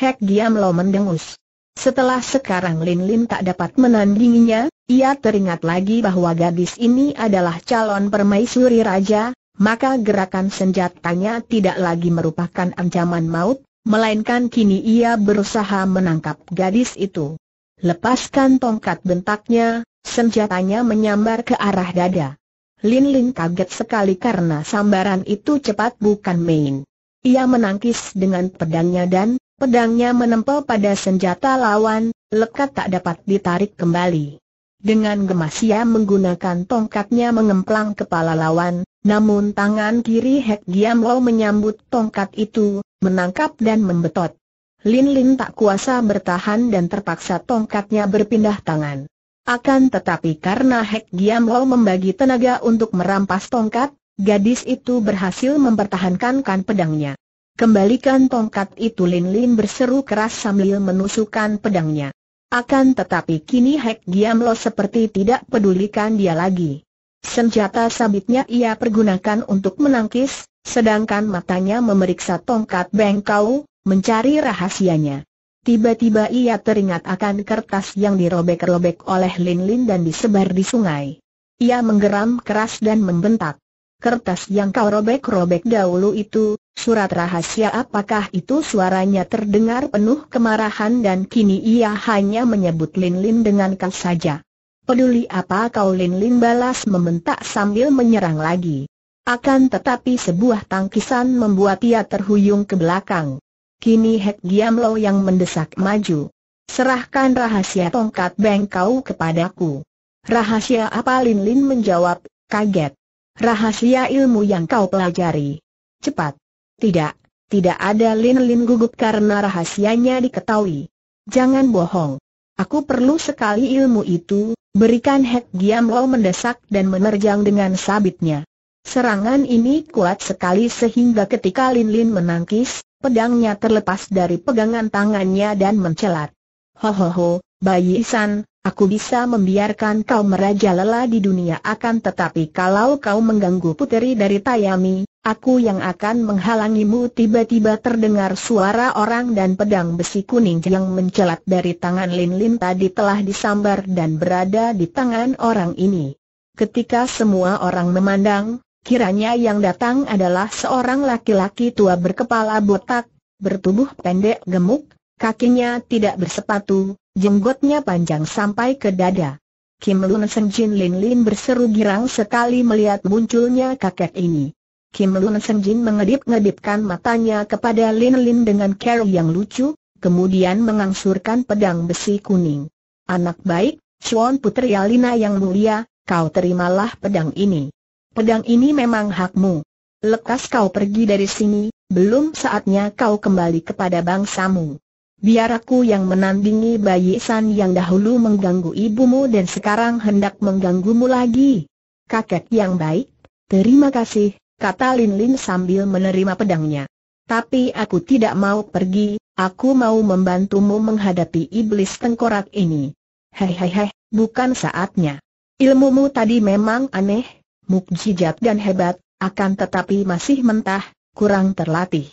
Hek Giam Lo mendengus. Setelah sekarang Lin Lin tak dapat menandinginya, ia teringat lagi bahwa gadis ini adalah calon permaisuri raja, maka gerakan senjatanya tidak lagi merupakan ancaman maut, melainkan kini ia berusaha menangkap gadis itu. Lepaskan tongkat bentaknya, senjatanya menyambar ke arah dada. Lin Lin kaget sekali karena sambaran itu cepat bukan main. Ia menangkis dengan pedangnya dan, Pedangnya menempel pada senjata lawan, lekat tak dapat ditarik kembali. Dengan gemas ia menggunakan tongkatnya mengemplang kepala lawan, namun tangan kiri Hek Giam Lo menyambut tongkat itu, menangkap dan membetot. Lin Lin tak kuasa bertahan dan terpaksa tongkatnya berpindah tangan. Akan tetapi karena Hek Giam Lo membagi tenaga untuk merampas tongkat, gadis itu berhasil mempertahankan kan pedangnya. Kembalikan tongkat itu Lin Lin berseru keras sambil menusukkan pedangnya. Akan tetapi kini Hek Giam Lo seperti tidak pedulikan dia lagi. Senjata sabitnya ia pergunakan untuk menangkis, sedangkan matanya memeriksa tongkat bengkau, mencari rahasianya. Tiba-tiba ia teringat akan kertas yang dirobek-robek oleh Lin Lin dan disebar di sungai. Ia menggeram keras dan membentak. Kertas yang kau robek-robek dahulu itu, Surat rahasia apakah itu suaranya terdengar penuh kemarahan dan kini ia hanya menyebut Lin Lin dengan kau saja. Peduli apa kau Lin Lin balas meminta sambil menyerang lagi. Akan tetapi sebuah tangkisan membuat ia terhuyung ke belakang. Kini Hek Giam Lo yang mendesak maju. Serahkan rahasia tongkat bengkau kepadaku. Rahasia apa Lin Lin menjawab, kaget. Rahasia ilmu yang kau pelajari. Cepat, tidak, tidak ada Lin Lin gugup karena rahasianya diketahui. Jangan bohong. Aku perlu sekali ilmu itu, berikan Hek Giam Lo mendesak dan menerjang dengan sabitnya. Serangan ini kuat sekali sehingga ketika Lin Lin menangkis, pedangnya terlepas dari pegangan tangannya dan mencelat. Ho ho ho, Bayi Isan, aku bisa membiarkan kau merajalela di dunia akan tetapi kalau kau mengganggu puteri dari Tayami, Aku yang akan menghalangimu tiba-tiba terdengar suara orang dan pedang besi kuning yang mencelat dari tangan Lin Lin tadi telah disambar dan berada di tangan orang ini. Ketika semua orang memandang, kiranya yang datang adalah seorang laki-laki tua berkepala botak, bertubuh pendek gemuk, kakinya tidak bersepatu, jenggotnya panjang sampai ke dada. Kim Lun Jin Lin Lin berseru girang sekali melihat munculnya kakek ini. Kim Lun Senjin mengedip-ngedipkan matanya kepada Lin Lin dengan cara yang lucu, kemudian mengangsurkan pedang besi kuning. Anak baik, Chuan Putri Alina yang mulia, kau terimalah pedang ini. Pedang ini memang hakmu. Lekas kau pergi dari sini, belum saatnya kau kembali kepada bangsamu. Biar aku yang menandingi bayi San yang dahulu mengganggu ibumu dan sekarang hendak mengganggumu lagi. Kakek yang baik, terima kasih, kata Lin Lin sambil menerima pedangnya. Tapi aku tidak mau pergi, aku mau membantumu menghadapi iblis tengkorak ini. Hei hei hei, bukan saatnya. Ilmumu tadi memang aneh, mukjizat dan hebat, akan tetapi masih mentah, kurang terlatih.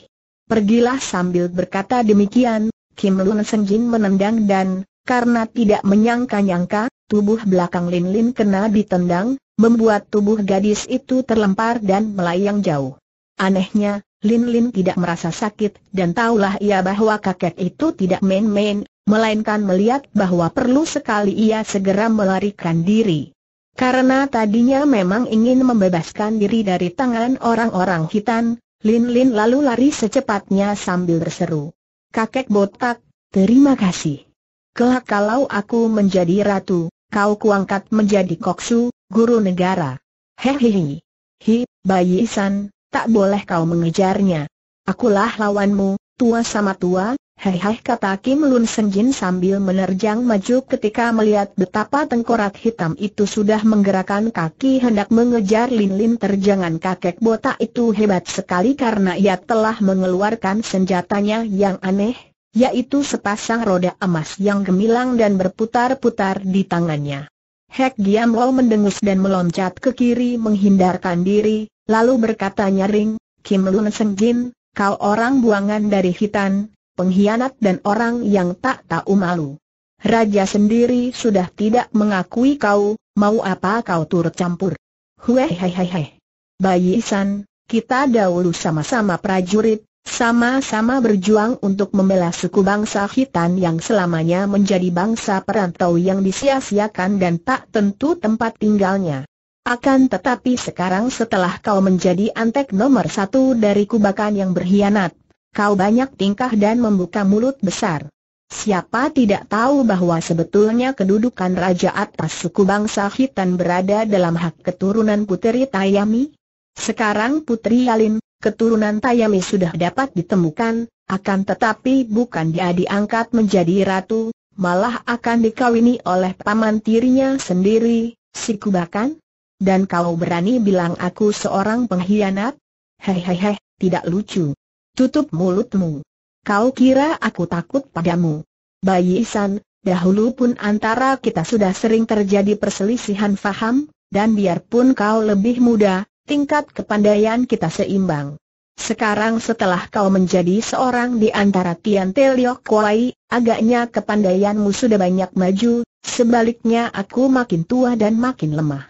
Pergilah sambil berkata demikian, Kim Lun Jin menendang dan, karena tidak menyangka-nyangka, tubuh belakang Lin Lin kena ditendang, membuat tubuh gadis itu terlempar dan melayang jauh. Anehnya, Lin Lin tidak merasa sakit dan tahulah ia bahwa kakek itu tidak main-main, melainkan melihat bahwa perlu sekali ia segera melarikan diri. Karena tadinya memang ingin membebaskan diri dari tangan orang-orang hitam, Lin Lin lalu lari secepatnya sambil berseru. Kakek botak, terima kasih. Kelak kalau aku menjadi ratu, kau kuangkat menjadi koksu, guru negara. Hehehe. Hi, bayi Isan, tak boleh kau mengejarnya. Akulah lawanmu, tua sama tua, hehehe kata Kim Lun Senjin sambil menerjang maju ketika melihat betapa tengkorak hitam itu sudah menggerakkan kaki hendak mengejar Lin Lin terjangan kakek botak itu hebat sekali karena ia telah mengeluarkan senjatanya yang aneh, yaitu sepasang roda emas yang gemilang dan berputar-putar di tangannya. Hek Giam Lo mendengus dan meloncat ke kiri menghindarkan diri, lalu berkata nyaring, Kim Lun Seng Jin, kau orang buangan dari hitan, pengkhianat dan orang yang tak tahu malu. Raja sendiri sudah tidak mengakui kau, mau apa kau turut campur? Huehehehe. Bayi San, kita dahulu sama-sama prajurit, sama-sama berjuang untuk membela suku bangsa Hitan yang selamanya menjadi bangsa perantau yang disia-siakan dan tak tentu tempat tinggalnya. Akan tetapi sekarang setelah kau menjadi antek nomor satu dari kubakan yang berkhianat, kau banyak tingkah dan membuka mulut besar. Siapa tidak tahu bahwa sebetulnya kedudukan raja atas suku bangsa Hitan berada dalam hak keturunan Puteri Tayami? Sekarang Putri Yalin, keturunan Tayami sudah dapat ditemukan, akan tetapi bukan dia diangkat menjadi ratu, malah akan dikawini oleh paman tirinya sendiri, si Kubakan? Dan kau berani bilang aku seorang pengkhianat? Hehehe, tidak lucu. Tutup mulutmu. Kau kira aku takut padamu. Bayi Isan, dahulu pun antara kita sudah sering terjadi perselisihan faham, dan biarpun kau lebih muda, tingkat kepandaian kita seimbang. Sekarang setelah kau menjadi seorang di antara Tian Te Kuai, agaknya kepandaianmu sudah banyak maju, sebaliknya aku makin tua dan makin lemah.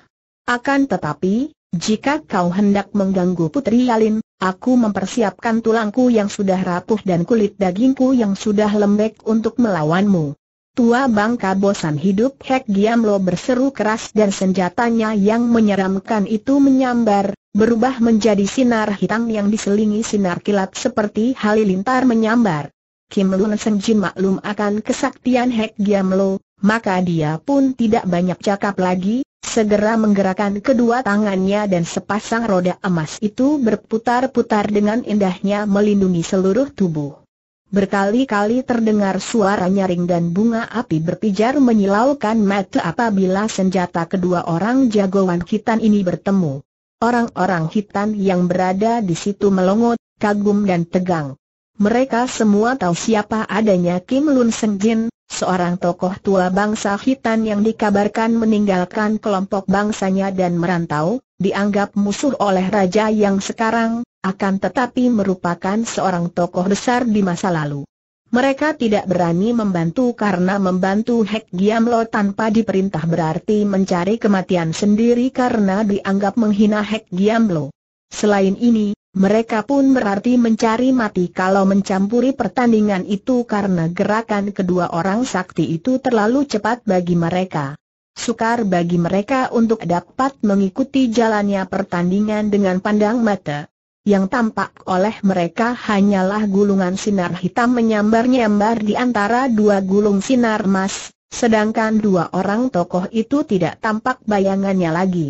Akan tetapi, jika kau hendak mengganggu Putri Yalin, aku mempersiapkan tulangku yang sudah rapuh dan kulit dagingku yang sudah lembek untuk melawanmu. Tua bangka bosan hidup Hek Giam Lo berseru keras dan senjatanya yang menyeramkan itu menyambar, berubah menjadi sinar hitam yang diselingi sinar kilat seperti halilintar menyambar. Kim Lun Senjin maklum akan kesaktian Hek Giam Lo, maka dia pun tidak banyak cakap lagi, segera menggerakkan kedua tangannya dan sepasang roda emas itu berputar-putar dengan indahnya melindungi seluruh tubuh. Berkali-kali terdengar suara nyaring dan bunga api berpijar menyilaukan mata apabila senjata kedua orang jagoan hitam ini bertemu. Orang-orang hitam yang berada di situ melongot, kagum dan tegang. Mereka semua tahu siapa adanya Kim Lun Seng Jin, seorang tokoh tua bangsa hitam yang dikabarkan meninggalkan kelompok bangsanya dan merantau, dianggap musuh oleh raja yang sekarang, akan tetapi merupakan seorang tokoh besar di masa lalu. Mereka tidak berani membantu karena membantu Hek Giamlo tanpa diperintah berarti mencari kematian sendiri karena dianggap menghina Hek Giamlo. Selain ini, mereka pun berarti mencari mati kalau mencampuri pertandingan itu karena gerakan kedua orang sakti itu terlalu cepat bagi mereka sukar bagi mereka untuk dapat mengikuti jalannya pertandingan dengan pandang mata. Yang tampak oleh mereka hanyalah gulungan sinar hitam menyambar-nyambar di antara dua gulung sinar emas, sedangkan dua orang tokoh itu tidak tampak bayangannya lagi.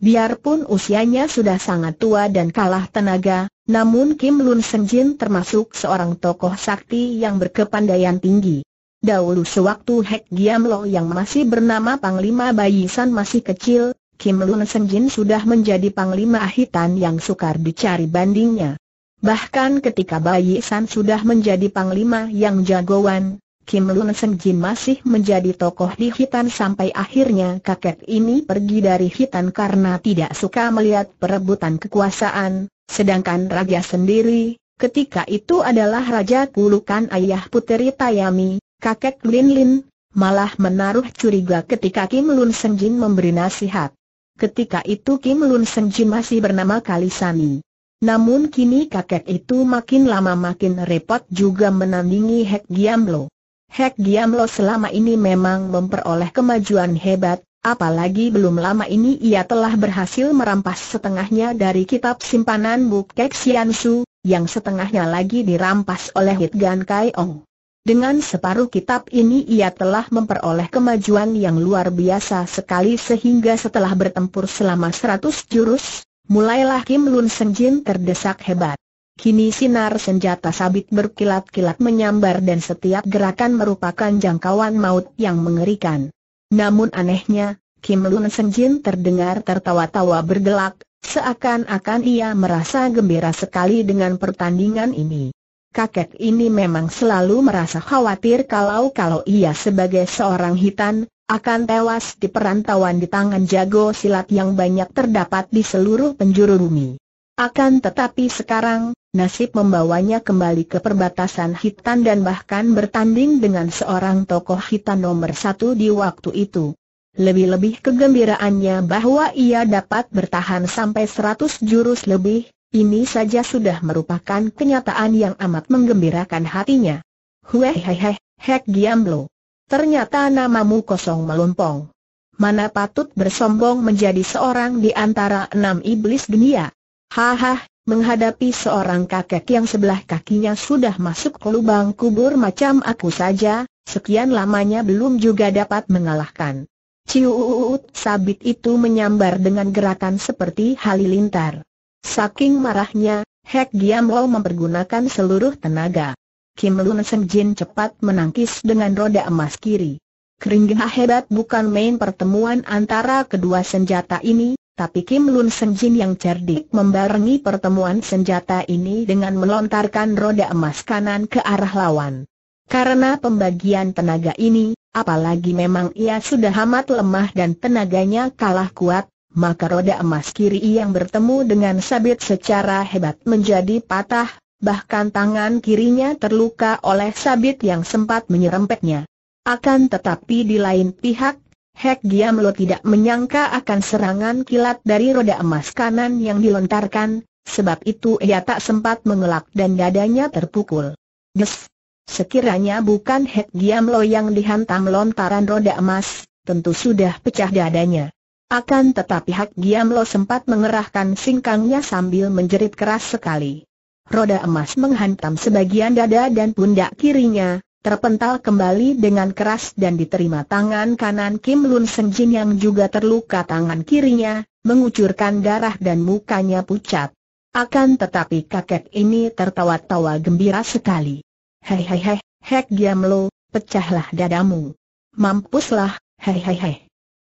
Biarpun usianya sudah sangat tua dan kalah tenaga, namun Kim Lun Senjin termasuk seorang tokoh sakti yang berkepandaian tinggi. Dahulu sewaktu Hek Giam Lo yang masih bernama Panglima bayi San masih kecil, Kim Lun Jin sudah menjadi Panglima Ahitan yang sukar dicari bandingnya. Bahkan ketika bayi San sudah menjadi Panglima yang jagoan, Kim Lun Jin masih menjadi tokoh di Hitan sampai akhirnya kakek ini pergi dari Hitan karena tidak suka melihat perebutan kekuasaan, sedangkan Raja sendiri, ketika itu adalah Raja Kulukan Ayah Puteri Tayami, kakek Lin Lin, malah menaruh curiga ketika Kim Lun Jin memberi nasihat. Ketika itu Kim Lun Jin masih bernama Kalisani. Namun kini kakek itu makin lama makin repot juga menandingi Hek Giamlo. Hek Giamlo selama ini memang memperoleh kemajuan hebat, apalagi belum lama ini ia telah berhasil merampas setengahnya dari kitab simpanan Bukek Su, yang setengahnya lagi dirampas oleh Hit Kai Ong. Dengan separuh kitab ini ia telah memperoleh kemajuan yang luar biasa sekali sehingga setelah bertempur selama 100 jurus, mulailah Kim Lun Seng Jin terdesak hebat. Kini sinar senjata sabit berkilat-kilat menyambar dan setiap gerakan merupakan jangkauan maut yang mengerikan. Namun anehnya, Kim Lun Seng Jin terdengar tertawa-tawa bergelak, seakan-akan ia merasa gembira sekali dengan pertandingan ini kakek ini memang selalu merasa khawatir kalau-kalau ia sebagai seorang hitan, akan tewas di perantauan di tangan jago silat yang banyak terdapat di seluruh penjuru bumi. Akan tetapi sekarang, nasib membawanya kembali ke perbatasan hitan dan bahkan bertanding dengan seorang tokoh hitan nomor satu di waktu itu. Lebih-lebih kegembiraannya bahwa ia dapat bertahan sampai 100 jurus lebih, ini saja sudah merupakan kenyataan yang amat menggembirakan hatinya. Hueheheh, Hek Giamblo. Ternyata namamu kosong melompong. Mana patut bersombong menjadi seorang di antara enam iblis dunia. Haha, menghadapi seorang kakek yang sebelah kakinya sudah masuk ke lubang kubur macam aku saja, sekian lamanya belum juga dapat mengalahkan. Ciuut sabit itu menyambar dengan gerakan seperti halilintar. Saking marahnya, Hek Lo mempergunakan seluruh tenaga. Kim Lun Jin cepat menangkis dengan roda emas kiri. Keringgah hebat bukan main pertemuan antara kedua senjata ini, tapi Kim Lun Jin yang cerdik membarengi pertemuan senjata ini dengan melontarkan roda emas kanan ke arah lawan. Karena pembagian tenaga ini, apalagi memang ia sudah amat lemah dan tenaganya kalah kuat, maka roda emas kiri yang bertemu dengan sabit secara hebat menjadi patah, bahkan tangan kirinya terluka oleh sabit yang sempat menyerempetnya. Akan tetapi di lain pihak, Hek Giamlo tidak menyangka akan serangan kilat dari roda emas kanan yang dilontarkan, sebab itu ia tak sempat mengelak dan dadanya terpukul. Des! Sekiranya bukan Hek Giamlo yang dihantam lontaran roda emas, tentu sudah pecah dadanya. Akan tetapi Hak Giam Lo sempat mengerahkan singkangnya sambil menjerit keras sekali. Roda emas menghantam sebagian dada dan pundak kirinya, terpental kembali dengan keras dan diterima tangan kanan Kim Lun Senjin yang juga terluka tangan kirinya, mengucurkan darah dan mukanya pucat. Akan tetapi kakek ini tertawa-tawa gembira sekali. Hei hei hei, Hak Giam lo, pecahlah dadamu. Mampuslah, hei hei hei.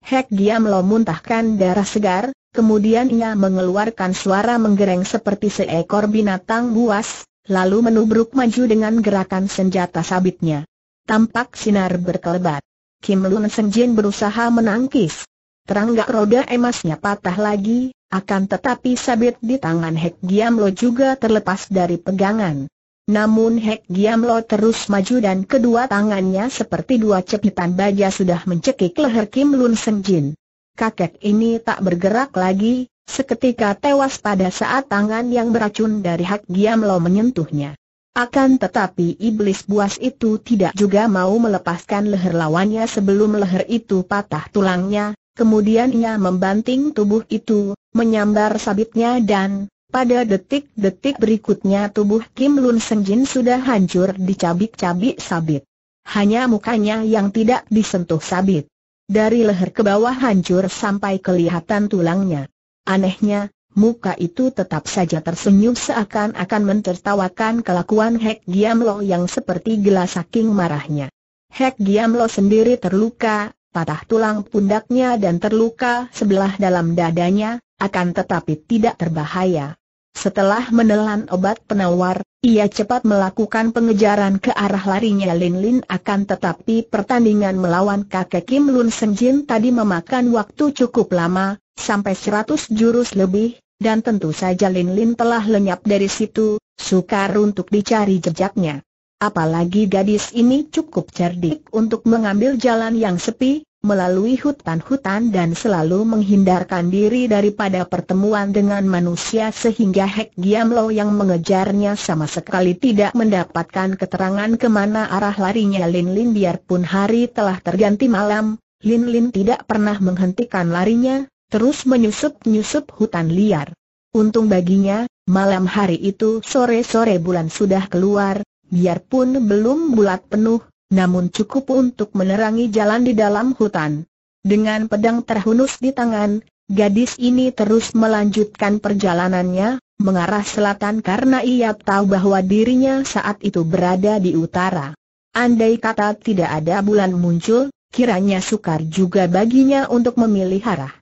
Hek diam lo muntahkan darah segar, kemudian ia mengeluarkan suara menggereng seperti seekor binatang buas, lalu menubruk maju dengan gerakan senjata sabitnya. Tampak sinar berkelebat. Kim Lun Seng Jin berusaha menangkis. Terangga roda emasnya patah lagi, akan tetapi sabit di tangan Hek Giam Lo juga terlepas dari pegangan. Namun Hek Giamlo terus maju dan kedua tangannya seperti dua cepitan baja sudah mencekik leher Kim Lun Jin. Kakek ini tak bergerak lagi, seketika tewas pada saat tangan yang beracun dari Hek Giamlo menyentuhnya. Akan tetapi iblis buas itu tidak juga mau melepaskan leher lawannya sebelum leher itu patah tulangnya, kemudian ia membanting tubuh itu, menyambar sabitnya dan, pada detik-detik berikutnya tubuh Kim Lun Senjin sudah hancur dicabik-cabik sabit. Hanya mukanya yang tidak disentuh sabit. Dari leher ke bawah hancur sampai kelihatan tulangnya. Anehnya, muka itu tetap saja tersenyum seakan-akan mentertawakan kelakuan Hek Giamlo yang seperti gila saking marahnya. Hek Giamlo sendiri terluka, patah tulang pundaknya dan terluka sebelah dalam dadanya, akan tetapi tidak terbahaya. Setelah menelan obat penawar, ia cepat melakukan pengejaran ke arah larinya Lin Lin akan tetapi pertandingan melawan kakek Kim Lun Jin tadi memakan waktu cukup lama, sampai 100 jurus lebih, dan tentu saja Lin Lin telah lenyap dari situ, sukar untuk dicari jejaknya. Apalagi gadis ini cukup cerdik untuk mengambil jalan yang sepi, melalui hutan-hutan dan selalu menghindarkan diri daripada pertemuan dengan manusia sehingga Hek Giam Lo yang mengejarnya sama sekali tidak mendapatkan keterangan kemana arah larinya Lin Lin biarpun hari telah terganti malam, Lin Lin tidak pernah menghentikan larinya, terus menyusup-nyusup hutan liar. Untung baginya, malam hari itu sore-sore bulan sudah keluar, biarpun belum bulat penuh, namun cukup untuk menerangi jalan di dalam hutan. Dengan pedang terhunus di tangan, gadis ini terus melanjutkan perjalanannya, mengarah selatan karena ia tahu bahwa dirinya saat itu berada di utara. Andai kata tidak ada bulan muncul, kiranya sukar juga baginya untuk memilih arah.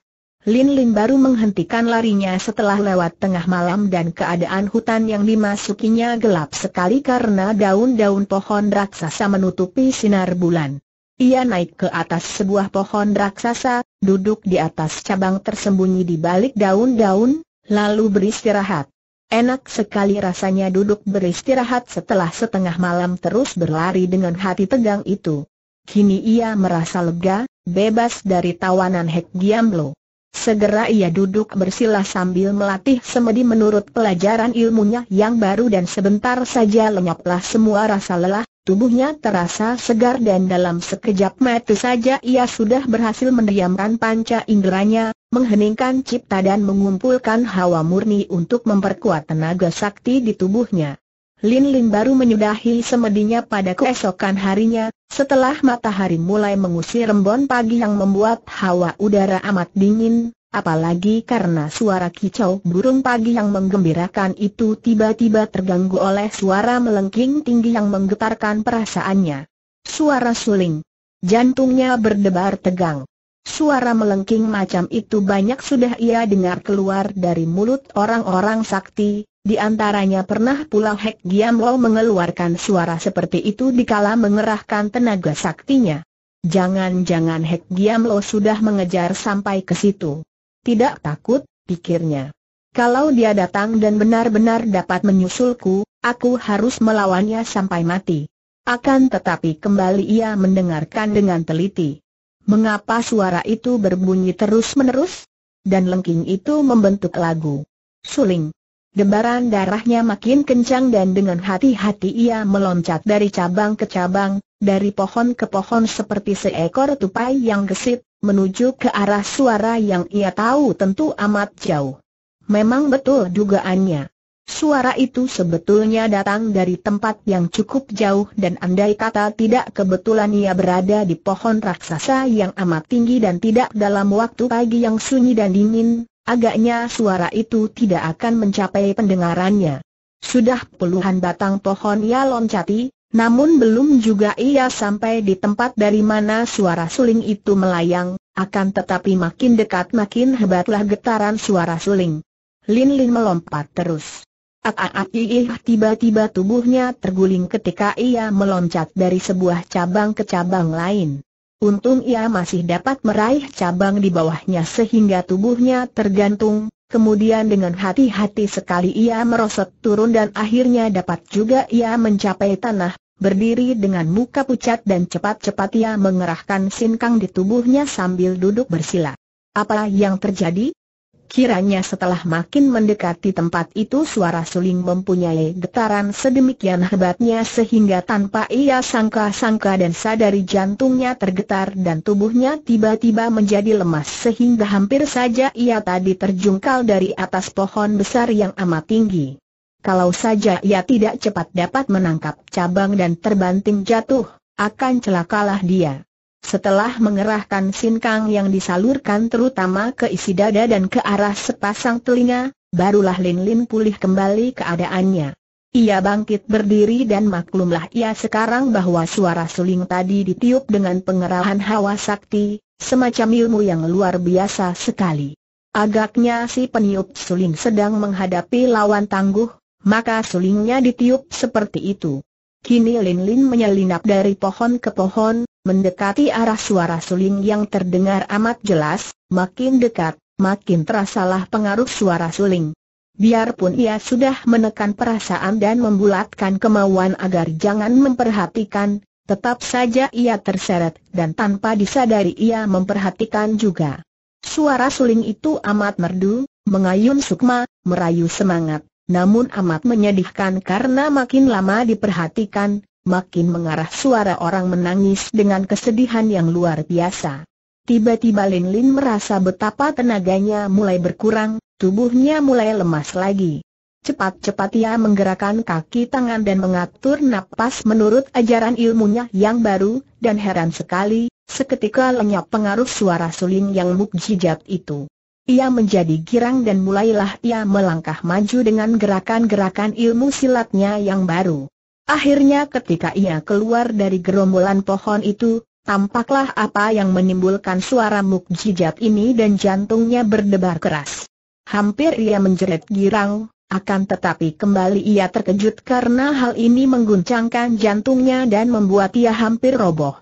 Lin Lin baru menghentikan larinya setelah lewat tengah malam dan keadaan hutan yang dimasukinya gelap sekali karena daun-daun pohon raksasa menutupi sinar bulan. Ia naik ke atas sebuah pohon raksasa, duduk di atas cabang tersembunyi di balik daun-daun, lalu beristirahat. Enak sekali rasanya duduk beristirahat setelah setengah malam terus berlari dengan hati tegang itu. Kini ia merasa lega, bebas dari tawanan Hek Giamlo. Segera ia duduk bersila sambil melatih semedi menurut pelajaran ilmunya yang baru dan sebentar saja lenyaplah semua rasa lelah, tubuhnya terasa segar dan dalam sekejap mata saja ia sudah berhasil mendiamkan panca inderanya, mengheningkan cipta dan mengumpulkan hawa murni untuk memperkuat tenaga sakti di tubuhnya. Lin Lin baru menyudahi semedinya pada keesokan harinya, setelah matahari mulai mengusir rembon pagi yang membuat hawa udara amat dingin, apalagi karena suara kicau burung pagi yang menggembirakan itu tiba-tiba terganggu oleh suara melengking tinggi yang menggetarkan perasaannya. Suara suling. Jantungnya berdebar tegang. Suara melengking macam itu banyak sudah ia dengar keluar dari mulut orang-orang sakti, di antaranya pernah pula Hek Giam Lo mengeluarkan suara seperti itu dikala mengerahkan tenaga saktinya. Jangan-jangan Hek Giam Lo sudah mengejar sampai ke situ. Tidak takut, pikirnya. Kalau dia datang dan benar-benar dapat menyusulku, aku harus melawannya sampai mati. Akan tetapi kembali ia mendengarkan dengan teliti. Mengapa suara itu berbunyi terus-menerus? Dan lengking itu membentuk lagu. Suling. Debaran darahnya makin kencang dan dengan hati-hati ia meloncat dari cabang ke cabang, dari pohon ke pohon seperti seekor tupai yang gesit, menuju ke arah suara yang ia tahu tentu amat jauh. Memang betul dugaannya. Suara itu sebetulnya datang dari tempat yang cukup jauh dan andai kata tidak kebetulan ia berada di pohon raksasa yang amat tinggi dan tidak dalam waktu pagi yang sunyi dan dingin, Agaknya suara itu tidak akan mencapai pendengarannya. Sudah puluhan batang pohon ia loncati, namun belum juga ia sampai di tempat dari mana suara suling itu melayang, akan tetapi makin dekat makin hebatlah getaran suara suling. Lin Lin melompat terus. Aaaiih tiba-tiba tubuhnya terguling ketika ia meloncat dari sebuah cabang ke cabang lain. Untung ia masih dapat meraih cabang di bawahnya sehingga tubuhnya tergantung, kemudian dengan hati-hati sekali ia merosot turun dan akhirnya dapat juga ia mencapai tanah, berdiri dengan muka pucat dan cepat-cepat ia mengerahkan sinkang di tubuhnya sambil duduk bersila. Apa yang terjadi? Kiranya setelah makin mendekati tempat itu suara suling mempunyai getaran sedemikian hebatnya sehingga tanpa ia sangka-sangka dan sadari jantungnya tergetar dan tubuhnya tiba-tiba menjadi lemas sehingga hampir saja ia tadi terjungkal dari atas pohon besar yang amat tinggi. Kalau saja ia tidak cepat dapat menangkap cabang dan terbanting jatuh, akan celakalah dia. Setelah mengerahkan sinkang yang disalurkan terutama ke isi dada dan ke arah sepasang telinga, barulah Lin Lin pulih kembali keadaannya. Ia bangkit berdiri dan maklumlah ia sekarang bahwa suara suling tadi ditiup dengan pengerahan hawa sakti, semacam ilmu yang luar biasa sekali. Agaknya si peniup suling sedang menghadapi lawan tangguh, maka sulingnya ditiup seperti itu. Kini Lin Lin menyelinap dari pohon ke pohon, Mendekati arah suara suling yang terdengar amat jelas, makin dekat, makin terasalah pengaruh suara suling. Biarpun ia sudah menekan perasaan dan membulatkan kemauan agar jangan memperhatikan, tetap saja ia terseret dan tanpa disadari ia memperhatikan juga. Suara suling itu amat merdu, mengayun sukma, merayu semangat, namun amat menyedihkan karena makin lama diperhatikan, makin mengarah suara orang menangis dengan kesedihan yang luar biasa. Tiba-tiba Lin Lin merasa betapa tenaganya mulai berkurang, tubuhnya mulai lemas lagi. Cepat-cepat ia menggerakkan kaki tangan dan mengatur napas menurut ajaran ilmunya yang baru, dan heran sekali, seketika lenyap pengaruh suara suling yang mukjizat itu. Ia menjadi girang dan mulailah ia melangkah maju dengan gerakan-gerakan ilmu silatnya yang baru. Akhirnya ketika ia keluar dari gerombolan pohon itu, tampaklah apa yang menimbulkan suara mukjizat ini dan jantungnya berdebar keras. Hampir ia menjerit girang, akan tetapi kembali ia terkejut karena hal ini mengguncangkan jantungnya dan membuat ia hampir roboh.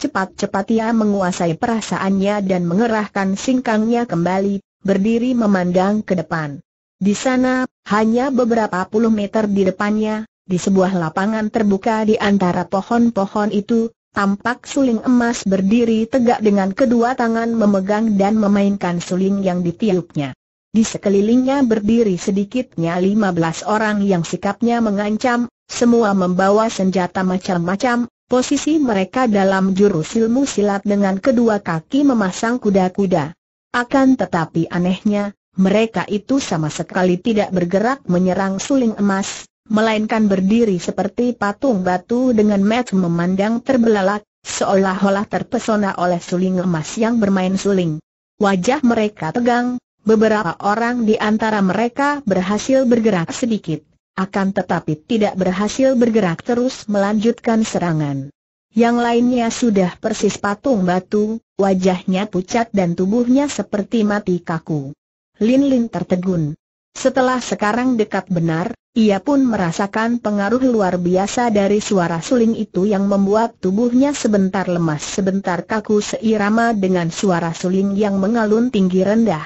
Cepat-cepat ia menguasai perasaannya dan mengerahkan singkangnya kembali, berdiri memandang ke depan. Di sana, hanya beberapa puluh meter di depannya, di sebuah lapangan terbuka di antara pohon-pohon itu, tampak suling emas berdiri tegak dengan kedua tangan memegang dan memainkan suling yang ditiupnya. Di sekelilingnya berdiri sedikitnya 15 orang yang sikapnya mengancam, semua membawa senjata macam-macam, posisi mereka dalam jurus ilmu silat dengan kedua kaki memasang kuda-kuda. Akan tetapi anehnya, mereka itu sama sekali tidak bergerak menyerang suling emas, melainkan berdiri seperti patung batu dengan mata memandang terbelalak, seolah-olah terpesona oleh suling emas yang bermain suling. Wajah mereka tegang, beberapa orang di antara mereka berhasil bergerak sedikit, akan tetapi tidak berhasil bergerak terus melanjutkan serangan. Yang lainnya sudah persis patung batu, wajahnya pucat dan tubuhnya seperti mati kaku. Lin Lin tertegun. Setelah sekarang dekat benar, ia pun merasakan pengaruh luar biasa dari suara suling itu yang membuat tubuhnya sebentar lemas sebentar kaku seirama dengan suara suling yang mengalun tinggi rendah.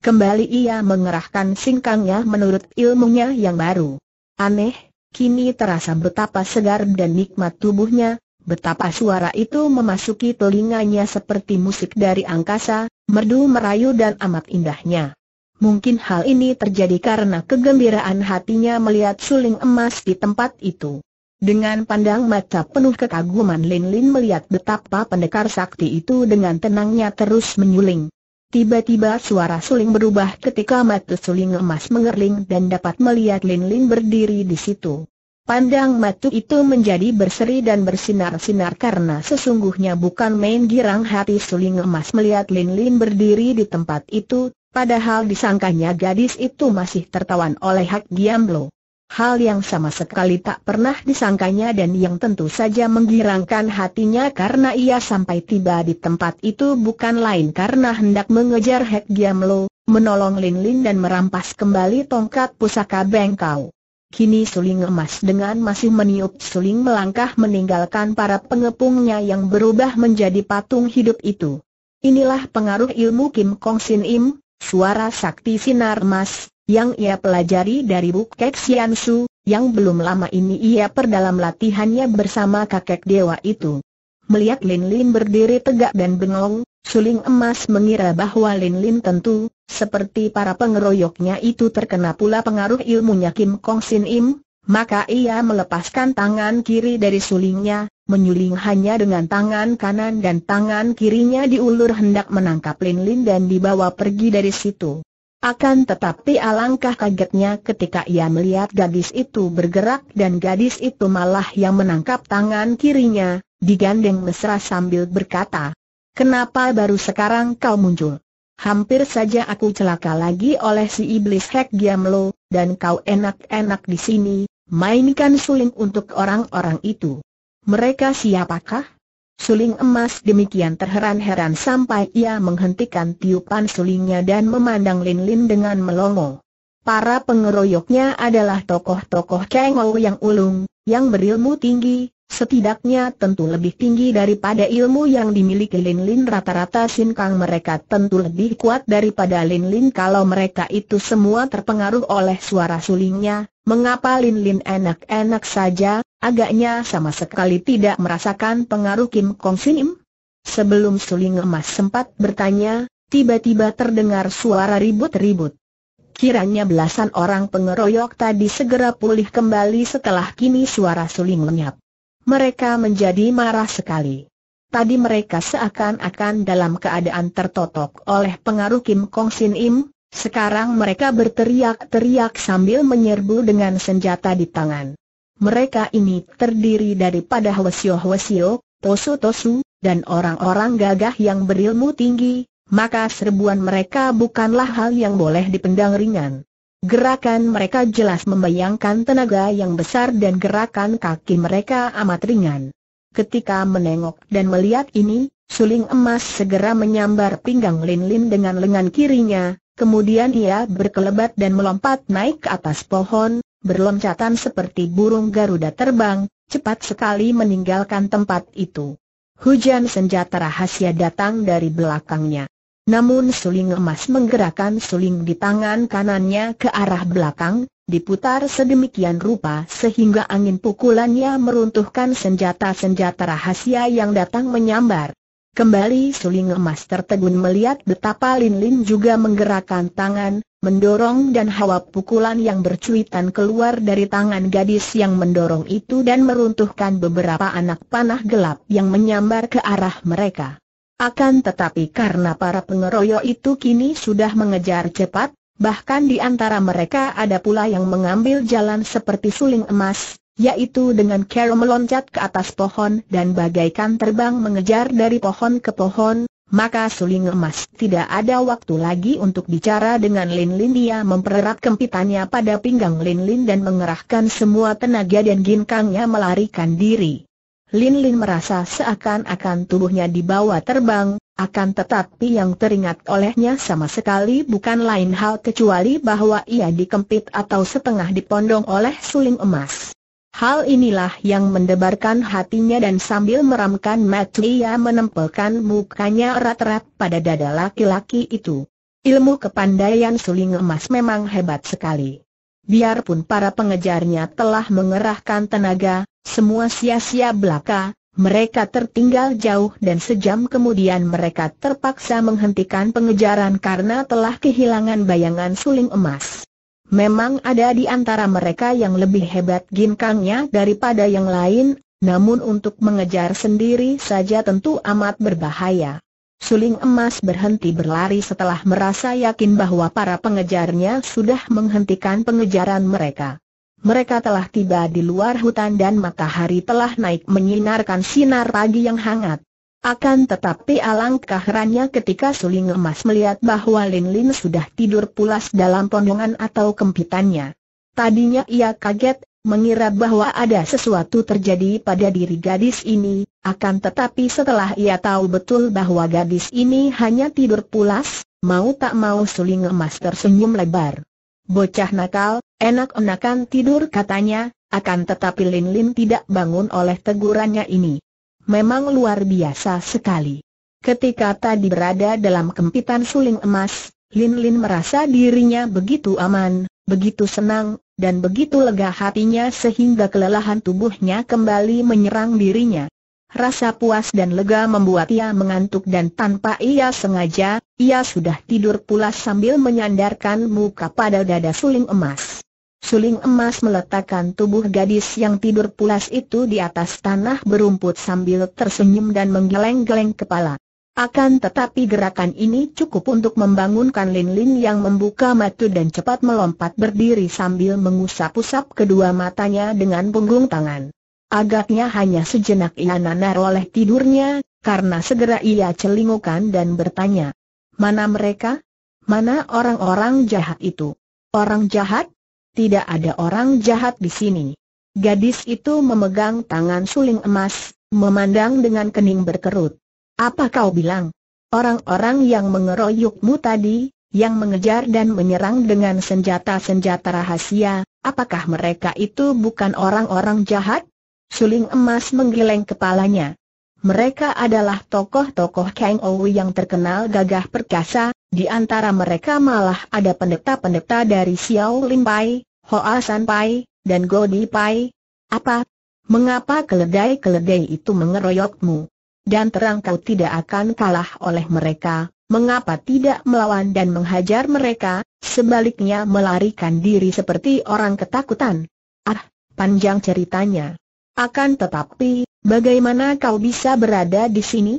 Kembali ia mengerahkan singkangnya menurut ilmunya yang baru. Aneh, kini terasa betapa segar dan nikmat tubuhnya, betapa suara itu memasuki telinganya seperti musik dari angkasa, merdu merayu dan amat indahnya. Mungkin hal ini terjadi karena kegembiraan hatinya melihat suling emas di tempat itu. Dengan pandang mata penuh kekaguman Lin Lin melihat betapa pendekar sakti itu dengan tenangnya terus menyuling. Tiba-tiba suara suling berubah ketika mata suling emas mengerling dan dapat melihat Lin Lin berdiri di situ. Pandang mata itu menjadi berseri dan bersinar-sinar karena sesungguhnya bukan main girang hati suling emas melihat Lin Lin berdiri di tempat itu, Padahal disangkanya gadis itu masih tertawan oleh Hak Giamlo. Hal yang sama sekali tak pernah disangkanya dan yang tentu saja menggirangkan hatinya karena ia sampai tiba di tempat itu bukan lain karena hendak mengejar Hak Giamlo, menolong Lin Lin dan merampas kembali tongkat pusaka bengkau. Kini suling emas dengan masih meniup suling melangkah meninggalkan para pengepungnya yang berubah menjadi patung hidup itu. Inilah pengaruh ilmu Kim Kong Sin Im, Suara sakti sinar Emas yang ia pelajari dari buku Kek Sian Su, yang belum lama ini ia perdalam latihannya bersama kakek dewa itu. Melihat Lin Lin berdiri tegak dan bengong, Suling Emas mengira bahwa Lin Lin tentu, seperti para pengeroyoknya itu terkena pula pengaruh ilmunya Kim Kong Sin Im, maka ia melepaskan tangan kiri dari sulingnya, menyuling hanya dengan tangan kanan dan tangan kirinya diulur hendak menangkap Lin Lin dan dibawa pergi dari situ. Akan tetapi alangkah kagetnya ketika ia melihat gadis itu bergerak dan gadis itu malah yang menangkap tangan kirinya, digandeng mesra sambil berkata, Kenapa baru sekarang kau muncul? Hampir saja aku celaka lagi oleh si iblis Hek Giamlo, dan kau enak-enak di sini, Mainkan suling untuk orang-orang itu. Mereka siapakah? Suling emas demikian terheran-heran sampai ia menghentikan tiupan sulingnya dan memandang Lin Lin dengan melongo. Para pengeroyoknya adalah tokoh-tokoh Kengou yang ulung, yang berilmu tinggi, Setidaknya tentu lebih tinggi daripada ilmu yang dimiliki Lin Lin rata-rata Sin Kang mereka tentu lebih kuat daripada Lin Lin kalau mereka itu semua terpengaruh oleh suara sulingnya, mengapa Lin Lin enak-enak saja, agaknya sama sekali tidak merasakan pengaruh Kim Kong Sin Sebelum suling emas sempat bertanya, tiba-tiba terdengar suara ribut-ribut. Kiranya belasan orang pengeroyok tadi segera pulih kembali setelah kini suara suling lenyap. Mereka menjadi marah sekali. Tadi mereka seakan-akan dalam keadaan tertotok oleh pengaruh Kim Kong Sin Im, sekarang mereka berteriak-teriak sambil menyerbu dengan senjata di tangan. Mereka ini terdiri daripada Hwasyo-Hwasyo, Tosu-Tosu, dan orang-orang gagah yang berilmu tinggi, maka serbuan mereka bukanlah hal yang boleh dipendang ringan. Gerakan mereka jelas membayangkan tenaga yang besar dan gerakan kaki mereka amat ringan. Ketika menengok dan melihat ini, suling emas segera menyambar pinggang Lin Lin dengan lengan kirinya, kemudian ia berkelebat dan melompat naik ke atas pohon, berloncatan seperti burung Garuda terbang, cepat sekali meninggalkan tempat itu. Hujan senjata rahasia datang dari belakangnya. Namun suling emas menggerakkan suling di tangan kanannya ke arah belakang, diputar sedemikian rupa sehingga angin pukulannya meruntuhkan senjata-senjata rahasia yang datang menyambar. Kembali suling emas tertegun melihat betapa Lin Lin juga menggerakkan tangan, mendorong dan hawa pukulan yang bercuitan keluar dari tangan gadis yang mendorong itu dan meruntuhkan beberapa anak panah gelap yang menyambar ke arah mereka. Akan tetapi karena para pengeroyok itu kini sudah mengejar cepat, bahkan di antara mereka ada pula yang mengambil jalan seperti suling emas, yaitu dengan cara meloncat ke atas pohon dan bagaikan terbang mengejar dari pohon ke pohon, maka suling emas tidak ada waktu lagi untuk bicara dengan Lin Lin dia mempererat kempitannya pada pinggang Lin Lin dan mengerahkan semua tenaga dan ginkangnya melarikan diri. Lin Lin merasa seakan-akan tubuhnya dibawa terbang, akan tetapi yang teringat olehnya sama sekali bukan lain hal kecuali bahwa ia dikempit atau setengah dipondong oleh suling emas. Hal inilah yang mendebarkan hatinya dan sambil meramkan mata ia menempelkan mukanya erat-erat pada dada laki-laki itu. Ilmu kepandaian suling emas memang hebat sekali biarpun para pengejarnya telah mengerahkan tenaga, semua sia-sia belaka, mereka tertinggal jauh dan sejam kemudian mereka terpaksa menghentikan pengejaran karena telah kehilangan bayangan suling emas. Memang ada di antara mereka yang lebih hebat ginkangnya daripada yang lain, namun untuk mengejar sendiri saja tentu amat berbahaya. Suling emas berhenti berlari setelah merasa yakin bahwa para pengejarnya sudah menghentikan pengejaran mereka. Mereka telah tiba di luar hutan dan matahari telah naik menyinarkan sinar pagi yang hangat. Akan tetapi alangkah herannya ketika Suling Emas melihat bahwa Lin Lin sudah tidur pulas dalam pondongan atau kempitannya. Tadinya ia kaget, mengira bahwa ada sesuatu terjadi pada diri gadis ini, akan tetapi setelah ia tahu betul bahwa gadis ini hanya tidur pulas, mau tak mau suling emas tersenyum lebar. Bocah nakal, enak-enakan tidur katanya, akan tetapi Lin Lin tidak bangun oleh tegurannya ini. Memang luar biasa sekali. Ketika tadi berada dalam kempitan suling emas, Lin Lin merasa dirinya begitu aman, begitu senang, dan begitu lega hatinya sehingga kelelahan tubuhnya kembali menyerang dirinya. Rasa puas dan lega membuat ia mengantuk dan tanpa ia sengaja, ia sudah tidur pulas sambil menyandarkan muka pada dada suling emas. Suling emas meletakkan tubuh gadis yang tidur pulas itu di atas tanah berumput sambil tersenyum dan menggeleng-geleng kepala. Akan tetapi gerakan ini cukup untuk membangunkan Lin Lin yang membuka mata dan cepat melompat berdiri sambil mengusap-usap kedua matanya dengan punggung tangan. Agaknya hanya sejenak ia nanar oleh tidurnya, karena segera ia celingukan dan bertanya. Mana mereka? Mana orang-orang jahat itu? Orang jahat? Tidak ada orang jahat di sini. Gadis itu memegang tangan suling emas, memandang dengan kening berkerut. Apa kau bilang? Orang-orang yang mengeroyokmu tadi, yang mengejar dan menyerang dengan senjata-senjata rahasia, apakah mereka itu bukan orang-orang jahat? Suling emas menggeleng kepalanya. Mereka adalah tokoh-tokoh Kang Ou yang terkenal gagah perkasa, di antara mereka malah ada pendeta-pendeta dari Xiao Lin Pai, Hoa San Pai, dan Godi Pai. Apa? Mengapa keledai-keledai itu mengeroyokmu? dan terang kau tidak akan kalah oleh mereka, mengapa tidak melawan dan menghajar mereka, sebaliknya melarikan diri seperti orang ketakutan? Ah, panjang ceritanya. Akan tetapi, bagaimana kau bisa berada di sini?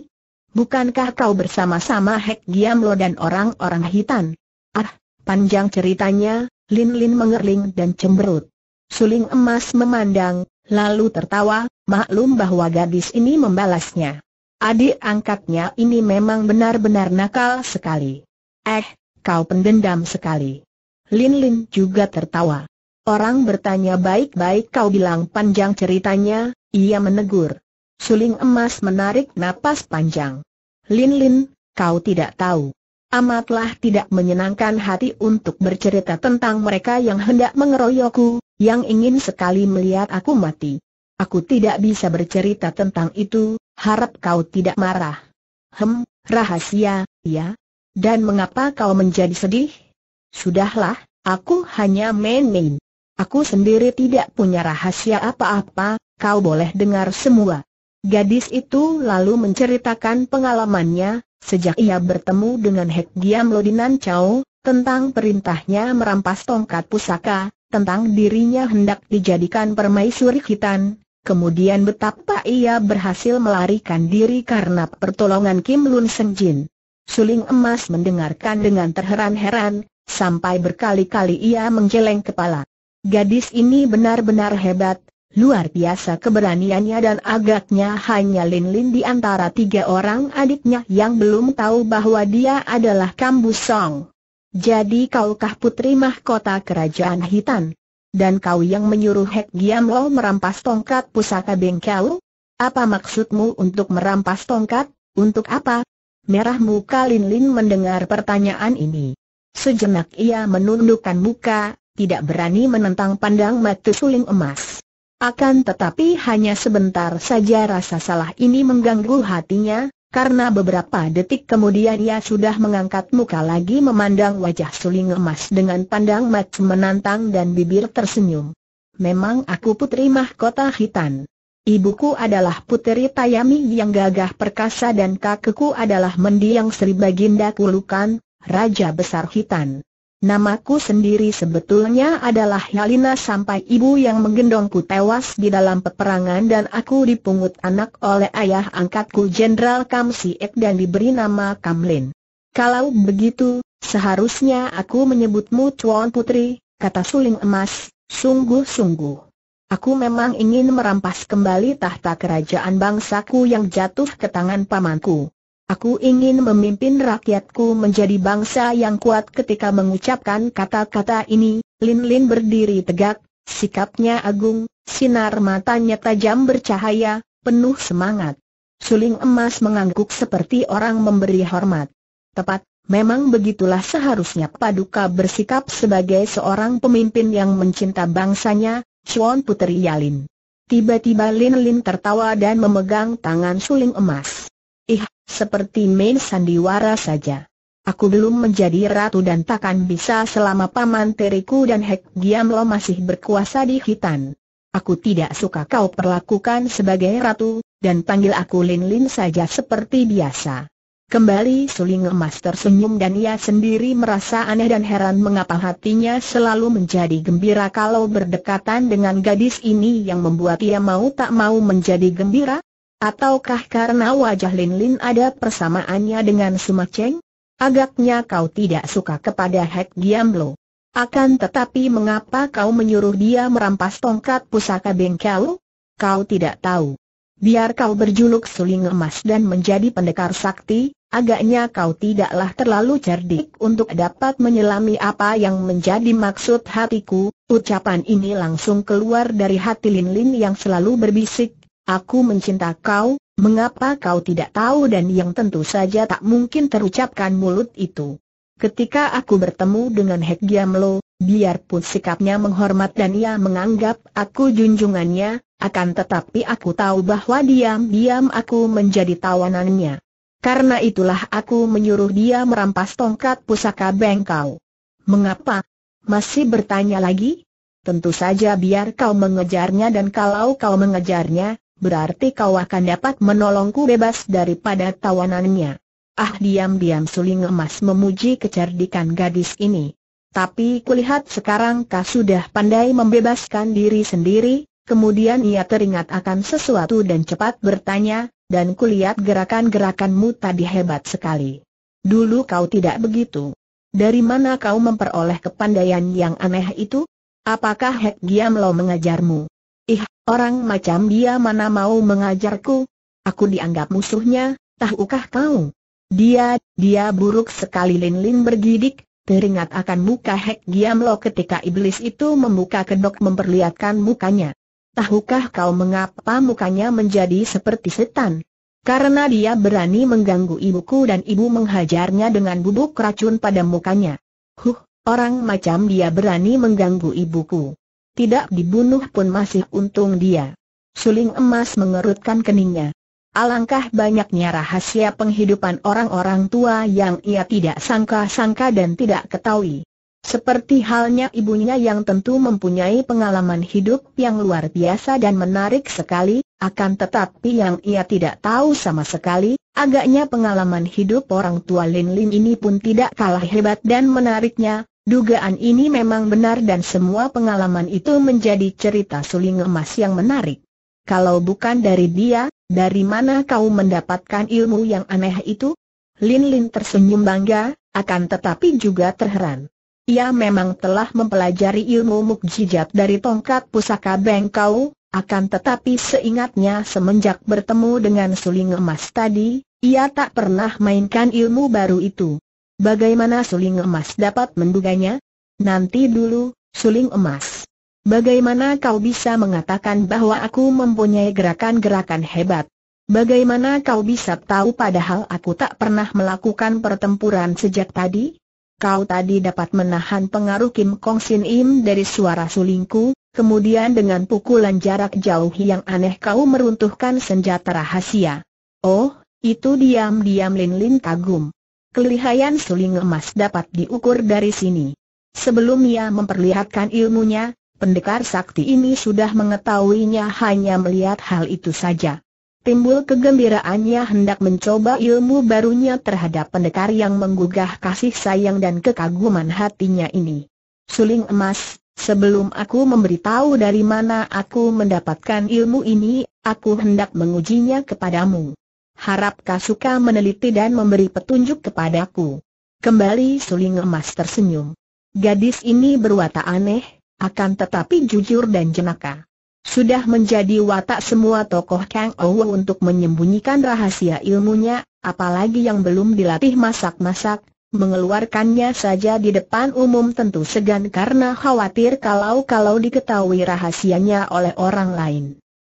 Bukankah kau bersama-sama Hek Giamlo dan orang-orang hitam? Ah, panjang ceritanya, Lin Lin mengerling dan cemberut. Suling emas memandang, lalu tertawa, maklum bahwa gadis ini membalasnya. Adik angkatnya ini memang benar-benar nakal sekali. Eh, kau pendendam sekali. Lin Lin juga tertawa. Orang bertanya baik-baik kau bilang panjang ceritanya, ia menegur. Suling emas menarik napas panjang. Lin Lin, kau tidak tahu. Amatlah tidak menyenangkan hati untuk bercerita tentang mereka yang hendak mengeroyokku, yang ingin sekali melihat aku mati. Aku tidak bisa bercerita tentang itu, harap kau tidak marah. Hem, rahasia, ya? Dan mengapa kau menjadi sedih? Sudahlah, aku hanya main-main. Aku sendiri tidak punya rahasia apa-apa, kau boleh dengar semua. Gadis itu lalu menceritakan pengalamannya, sejak ia bertemu dengan Hek Giam Lodinan Chow, tentang perintahnya merampas tongkat pusaka, tentang dirinya hendak dijadikan permaisuri khitan, Kemudian betapa ia berhasil melarikan diri karena pertolongan Kim Lun Seng Jin. Suling emas mendengarkan dengan terheran-heran, sampai berkali-kali ia menggeleng kepala. Gadis ini benar-benar hebat, luar biasa keberaniannya dan agaknya hanya Lin-Lin di antara tiga orang adiknya yang belum tahu bahwa dia adalah Song. Jadi kaukah putri mahkota kerajaan Hitan? Dan kau yang menyuruh Hek Giam Lo merampas tongkat pusaka bengkel? Apa maksudmu untuk merampas tongkat? Untuk apa? Merah muka Lin Lin mendengar pertanyaan ini. Sejenak ia menundukkan muka, tidak berani menentang pandang mata suling emas. Akan tetapi hanya sebentar saja rasa salah ini mengganggu hatinya, karena beberapa detik kemudian ia sudah mengangkat muka lagi memandang wajah suling emas dengan pandang mata menantang dan bibir tersenyum. Memang aku putri mahkota hitan. Ibuku adalah puteri Tayami yang gagah perkasa dan kakekku adalah mendiang Sri Baginda Kulukan, Raja Besar Hitan. Namaku sendiri sebetulnya adalah Yalina sampai ibu yang menggendongku tewas di dalam peperangan dan aku dipungut anak oleh ayah angkatku Jenderal Kam Siek dan diberi nama Kamlin. Kalau begitu, seharusnya aku menyebutmu Tuan Putri, kata suling emas, sungguh-sungguh. Aku memang ingin merampas kembali tahta kerajaan bangsaku yang jatuh ke tangan pamanku. Aku ingin memimpin rakyatku menjadi bangsa yang kuat ketika mengucapkan kata-kata ini, Lin Lin berdiri tegak, sikapnya agung, sinar matanya tajam bercahaya, penuh semangat. Suling emas mengangguk seperti orang memberi hormat. Tepat, memang begitulah seharusnya Paduka bersikap sebagai seorang pemimpin yang mencinta bangsanya, Chuan Puteri Yalin. Tiba-tiba Lin Lin tertawa dan memegang tangan suling emas. Ih, seperti main sandiwara saja. Aku belum menjadi ratu dan takkan bisa selama paman teriku dan Hek Giamlo masih berkuasa di Hitan. Aku tidak suka kau perlakukan sebagai ratu, dan panggil aku Lin Lin saja seperti biasa. Kembali Suling Emas tersenyum dan ia sendiri merasa aneh dan heran mengapa hatinya selalu menjadi gembira kalau berdekatan dengan gadis ini yang membuat ia mau tak mau menjadi gembira. Ataukah karena wajah Lin Lin ada persamaannya dengan Sumaceng? Agaknya kau tidak suka kepada Hek Giamlo. Akan tetapi mengapa kau menyuruh dia merampas tongkat pusaka bengkel? Kau tidak tahu. Biar kau berjuluk suling emas dan menjadi pendekar sakti, agaknya kau tidaklah terlalu cerdik untuk dapat menyelami apa yang menjadi maksud hatiku. Ucapan ini langsung keluar dari hati Lin Lin yang selalu berbisik Aku mencinta kau, mengapa kau tidak tahu dan yang tentu saja tak mungkin terucapkan mulut itu. Ketika aku bertemu dengan Hek Giamlo, biarpun sikapnya menghormat dan ia menganggap aku junjungannya, akan tetapi aku tahu bahwa diam-diam aku menjadi tawanannya. Karena itulah aku menyuruh dia merampas tongkat pusaka bengkau. Mengapa? Masih bertanya lagi? Tentu saja biar kau mengejarnya dan kalau kau mengejarnya, berarti kau akan dapat menolongku bebas daripada tawanannya. Ah diam-diam suling emas memuji kecerdikan gadis ini. Tapi kulihat sekarang kau sudah pandai membebaskan diri sendiri, kemudian ia teringat akan sesuatu dan cepat bertanya, dan kulihat gerakan-gerakanmu tadi hebat sekali. Dulu kau tidak begitu. Dari mana kau memperoleh kepandaian yang aneh itu? Apakah Hek Giam Lo mengajarmu? Ih, orang macam dia mana mau mengajarku? Aku dianggap musuhnya, tahukah kau? Dia, dia buruk sekali Lin-Lin bergidik, teringat akan muka Hek Giamlo ketika iblis itu membuka kedok memperlihatkan mukanya. Tahukah kau mengapa mukanya menjadi seperti setan? Karena dia berani mengganggu ibuku dan ibu menghajarnya dengan bubuk racun pada mukanya. Huh, orang macam dia berani mengganggu ibuku. Tidak dibunuh pun masih untung dia. Suling emas mengerutkan keningnya. Alangkah banyaknya rahasia penghidupan orang-orang tua yang ia tidak sangka-sangka dan tidak ketahui. Seperti halnya ibunya yang tentu mempunyai pengalaman hidup yang luar biasa dan menarik sekali, akan tetapi yang ia tidak tahu sama sekali, agaknya pengalaman hidup orang tua Lin Lin ini pun tidak kalah hebat dan menariknya, Dugaan ini memang benar dan semua pengalaman itu menjadi cerita suling emas yang menarik. Kalau bukan dari dia, dari mana kau mendapatkan ilmu yang aneh itu? Lin Lin tersenyum bangga, akan tetapi juga terheran. Ia memang telah mempelajari ilmu mukjizat dari tongkat pusaka bengkau, akan tetapi seingatnya semenjak bertemu dengan suling emas tadi, ia tak pernah mainkan ilmu baru itu. Bagaimana suling emas dapat menduganya? Nanti dulu, suling emas. Bagaimana kau bisa mengatakan bahwa aku mempunyai gerakan-gerakan hebat? Bagaimana kau bisa tahu padahal aku tak pernah melakukan pertempuran sejak tadi? Kau tadi dapat menahan pengaruh Kim Kong Sin Im dari suara sulingku, kemudian dengan pukulan jarak jauh yang aneh kau meruntuhkan senjata rahasia. Oh, itu diam-diam Lin Lin kagum. Kelihayan suling emas dapat diukur dari sini. Sebelum ia memperlihatkan ilmunya, pendekar sakti ini sudah mengetahuinya hanya melihat hal itu saja. Timbul kegembiraannya hendak mencoba ilmu barunya terhadap pendekar yang menggugah kasih sayang dan kekaguman hatinya ini. Suling emas, sebelum aku memberitahu dari mana aku mendapatkan ilmu ini, aku hendak mengujinya kepadamu. Harap Kasuka meneliti dan memberi petunjuk kepadaku. Kembali suling emas tersenyum. Gadis ini berwatak aneh, akan tetapi jujur dan jenaka. Sudah menjadi watak semua tokoh Kang Ouw untuk menyembunyikan rahasia ilmunya, apalagi yang belum dilatih masak-masak, mengeluarkannya saja di depan umum tentu segan karena khawatir kalau-kalau diketahui rahasianya oleh orang lain.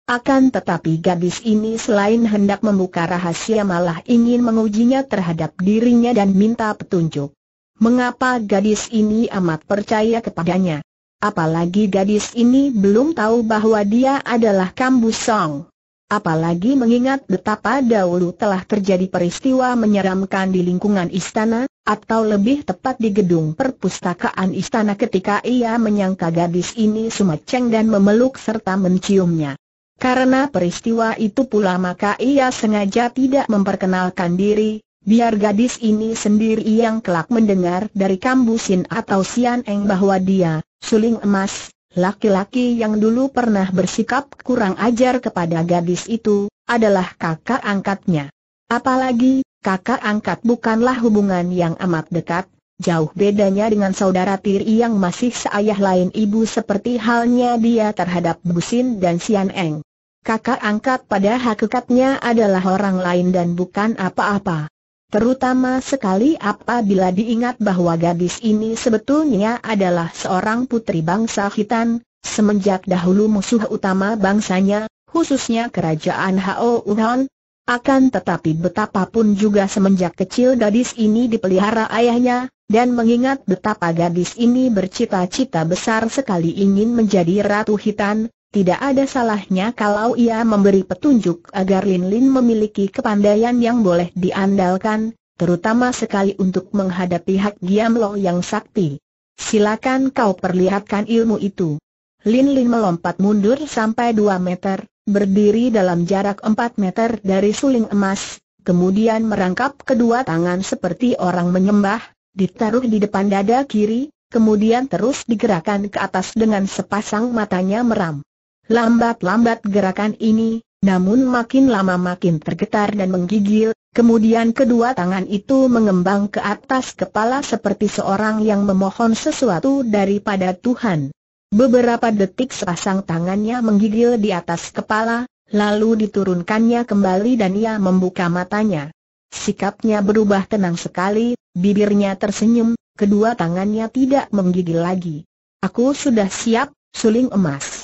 Akan tetapi gadis ini selain hendak membuka rahasia malah ingin mengujinya terhadap dirinya dan minta petunjuk. Mengapa gadis ini amat percaya kepadanya? Apalagi gadis ini belum tahu bahwa dia adalah Kambus Song. Apalagi mengingat betapa dahulu telah terjadi peristiwa menyeramkan di lingkungan istana, atau lebih tepat di gedung perpustakaan istana ketika ia menyangka gadis ini sumeceng dan memeluk serta menciumnya. Karena peristiwa itu pula maka ia sengaja tidak memperkenalkan diri, biar gadis ini sendiri yang kelak mendengar dari Kambusin atau Sian Eng bahwa dia, suling emas, laki-laki yang dulu pernah bersikap kurang ajar kepada gadis itu, adalah kakak angkatnya. Apalagi, kakak angkat bukanlah hubungan yang amat dekat, jauh bedanya dengan saudara tiri yang masih seayah lain ibu seperti halnya dia terhadap Busin dan Sian Eng kakak angkat pada hakikatnya adalah orang lain dan bukan apa-apa. Terutama sekali apabila diingat bahwa gadis ini sebetulnya adalah seorang putri bangsa Khitan, semenjak dahulu musuh utama bangsanya, khususnya kerajaan Hao Uhan. Akan tetapi betapapun juga semenjak kecil gadis ini dipelihara ayahnya, dan mengingat betapa gadis ini bercita-cita besar sekali ingin menjadi Ratu Hitan, tidak ada salahnya kalau ia memberi petunjuk agar Lin Lin memiliki kepandaian yang boleh diandalkan, terutama sekali untuk menghadapi Hak Giam Lo yang sakti. Silakan kau perlihatkan ilmu itu. Lin Lin melompat mundur sampai 2 meter, berdiri dalam jarak 4 meter dari suling emas, kemudian merangkap kedua tangan seperti orang menyembah, ditaruh di depan dada kiri, kemudian terus digerakkan ke atas dengan sepasang matanya meram. Lambat-lambat gerakan ini, namun makin lama makin tergetar dan menggigil, kemudian kedua tangan itu mengembang ke atas kepala seperti seorang yang memohon sesuatu daripada Tuhan. Beberapa detik sepasang tangannya menggigil di atas kepala, lalu diturunkannya kembali dan ia membuka matanya. Sikapnya berubah tenang sekali, bibirnya tersenyum, kedua tangannya tidak menggigil lagi. Aku sudah siap, suling emas.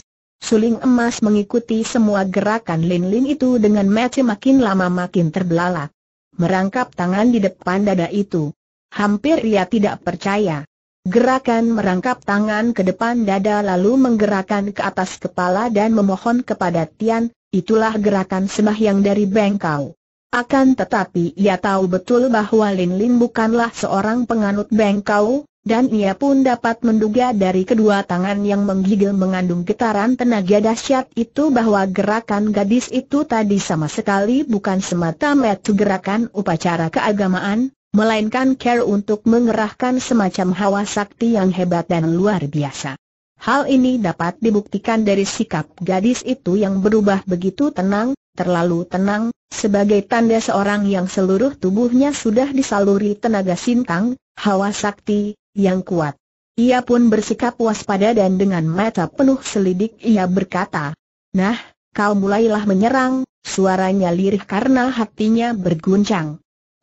Suling emas mengikuti semua gerakan Lin-Lin itu dengan mata makin lama makin terbelalak. Merangkap tangan di depan dada itu. Hampir ia tidak percaya. Gerakan merangkap tangan ke depan dada lalu menggerakkan ke atas kepala dan memohon kepada Tian, itulah gerakan yang dari bengkau. Akan tetapi ia tahu betul bahwa Lin-Lin bukanlah seorang penganut bengkau, dan ia pun dapat menduga dari kedua tangan yang menggigil mengandung getaran tenaga dahsyat itu bahwa gerakan gadis itu tadi sama sekali bukan semata-mata gerakan upacara keagamaan, melainkan care untuk mengerahkan semacam hawa sakti yang hebat dan luar biasa. Hal ini dapat dibuktikan dari sikap gadis itu yang berubah begitu tenang, terlalu tenang, sebagai tanda seorang yang seluruh tubuhnya sudah disaluri tenaga sintang, hawa sakti, yang kuat. Ia pun bersikap waspada dan dengan mata penuh selidik ia berkata, Nah, kau mulailah menyerang, suaranya lirih karena hatinya berguncang.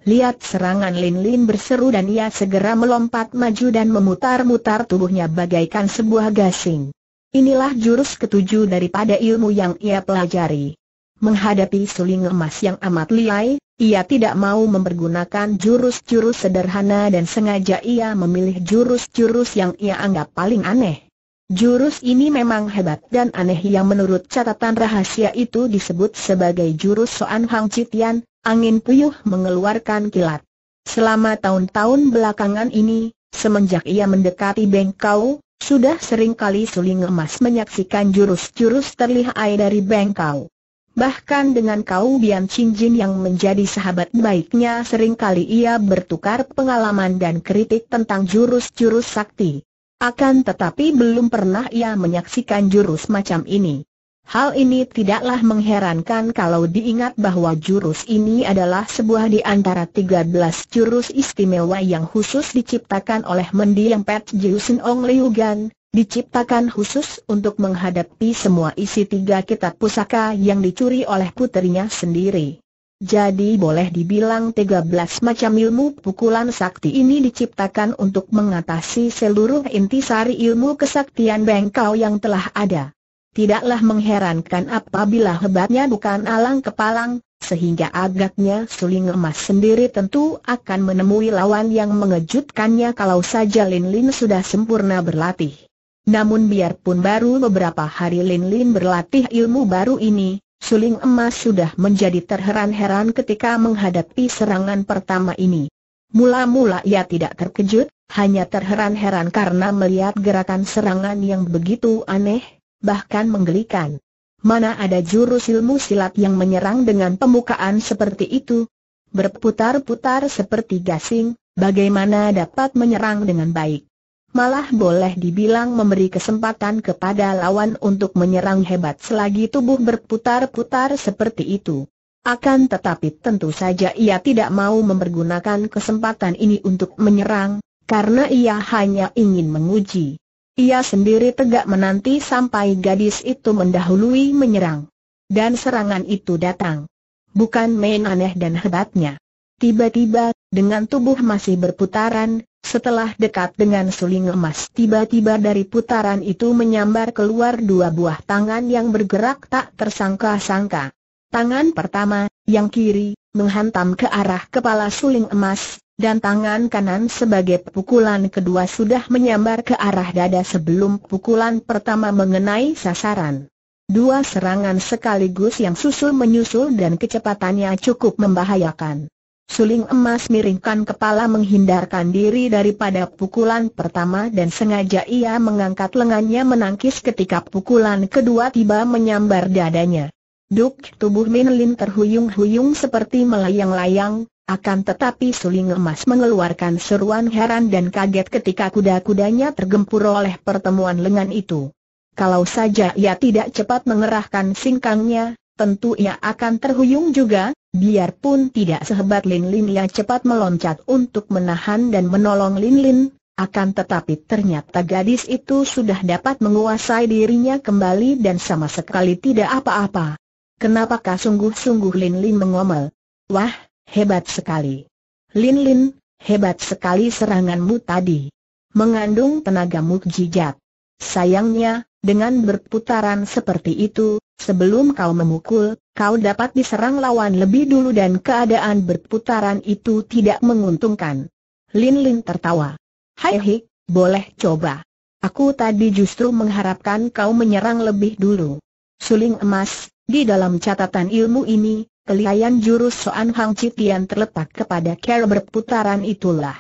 Lihat serangan Lin Lin berseru dan ia segera melompat maju dan memutar-mutar tubuhnya bagaikan sebuah gasing. Inilah jurus ketujuh daripada ilmu yang ia pelajari. Menghadapi suling emas yang amat liai, ia tidak mau mempergunakan jurus-jurus sederhana dan sengaja ia memilih jurus-jurus yang ia anggap paling aneh. Jurus ini memang hebat dan aneh yang menurut catatan rahasia itu disebut sebagai jurus Soan Hang Citian, angin puyuh mengeluarkan kilat. Selama tahun-tahun belakangan ini, semenjak ia mendekati Bengkau, sudah sering kali suling emas menyaksikan jurus-jurus terlihai dari Bengkau. Bahkan dengan kau Bian Cinjin yang menjadi sahabat baiknya seringkali ia bertukar pengalaman dan kritik tentang jurus-jurus sakti. Akan tetapi belum pernah ia menyaksikan jurus macam ini. Hal ini tidaklah mengherankan kalau diingat bahwa jurus ini adalah sebuah di antara 13 jurus istimewa yang khusus diciptakan oleh mendiang Pet Jiusin Ong Liu Gan, Diciptakan khusus untuk menghadapi semua isi tiga kitab pusaka yang dicuri oleh putrinya sendiri. Jadi boleh dibilang 13 macam ilmu pukulan sakti ini diciptakan untuk mengatasi seluruh inti sari ilmu kesaktian bengkau yang telah ada. Tidaklah mengherankan apabila hebatnya bukan alang kepalang, sehingga agaknya suling emas sendiri tentu akan menemui lawan yang mengejutkannya kalau saja Lin Lin sudah sempurna berlatih. Namun biarpun baru beberapa hari Lin Lin berlatih ilmu baru ini, suling emas sudah menjadi terheran-heran ketika menghadapi serangan pertama ini. Mula-mula ia tidak terkejut, hanya terheran-heran karena melihat gerakan serangan yang begitu aneh, bahkan menggelikan. Mana ada jurus ilmu silat yang menyerang dengan pemukaan seperti itu? Berputar-putar seperti gasing, bagaimana dapat menyerang dengan baik? malah boleh dibilang memberi kesempatan kepada lawan untuk menyerang hebat selagi tubuh berputar-putar seperti itu. Akan tetapi tentu saja ia tidak mau mempergunakan kesempatan ini untuk menyerang, karena ia hanya ingin menguji. Ia sendiri tegak menanti sampai gadis itu mendahului menyerang. Dan serangan itu datang. Bukan main aneh dan hebatnya. Tiba-tiba, dengan tubuh masih berputaran, setelah dekat dengan suling emas tiba-tiba dari putaran itu menyambar keluar dua buah tangan yang bergerak tak tersangka-sangka. Tangan pertama, yang kiri, menghantam ke arah kepala suling emas, dan tangan kanan sebagai pukulan kedua sudah menyambar ke arah dada sebelum pukulan pertama mengenai sasaran. Dua serangan sekaligus yang susul menyusul dan kecepatannya cukup membahayakan. Suling emas miringkan kepala menghindarkan diri daripada pukulan pertama dan sengaja ia mengangkat lengannya menangkis ketika pukulan kedua tiba menyambar dadanya. Duk tubuh Min Lin terhuyung-huyung seperti melayang-layang, akan tetapi suling emas mengeluarkan seruan heran dan kaget ketika kuda-kudanya tergempur oleh pertemuan lengan itu. Kalau saja ia tidak cepat mengerahkan singkangnya, tentu ia akan terhuyung juga, Biarpun tidak sehebat Lin Lin yang cepat meloncat untuk menahan dan menolong Lin Lin, akan tetapi ternyata gadis itu sudah dapat menguasai dirinya kembali dan sama sekali tidak apa-apa. Kenapakah sungguh-sungguh Lin Lin mengomel? Wah, hebat sekali. Lin Lin, hebat sekali seranganmu tadi. Mengandung tenaga mukjizat. Sayangnya, dengan berputaran seperti itu, sebelum kau memukul, kau dapat diserang lawan lebih dulu dan keadaan berputaran itu tidak menguntungkan. Lin Lin tertawa. Hai hik, boleh coba. Aku tadi justru mengharapkan kau menyerang lebih dulu. Suling emas, di dalam catatan ilmu ini, kelihayan jurus Soan Hang Citian terletak kepada cara berputaran itulah.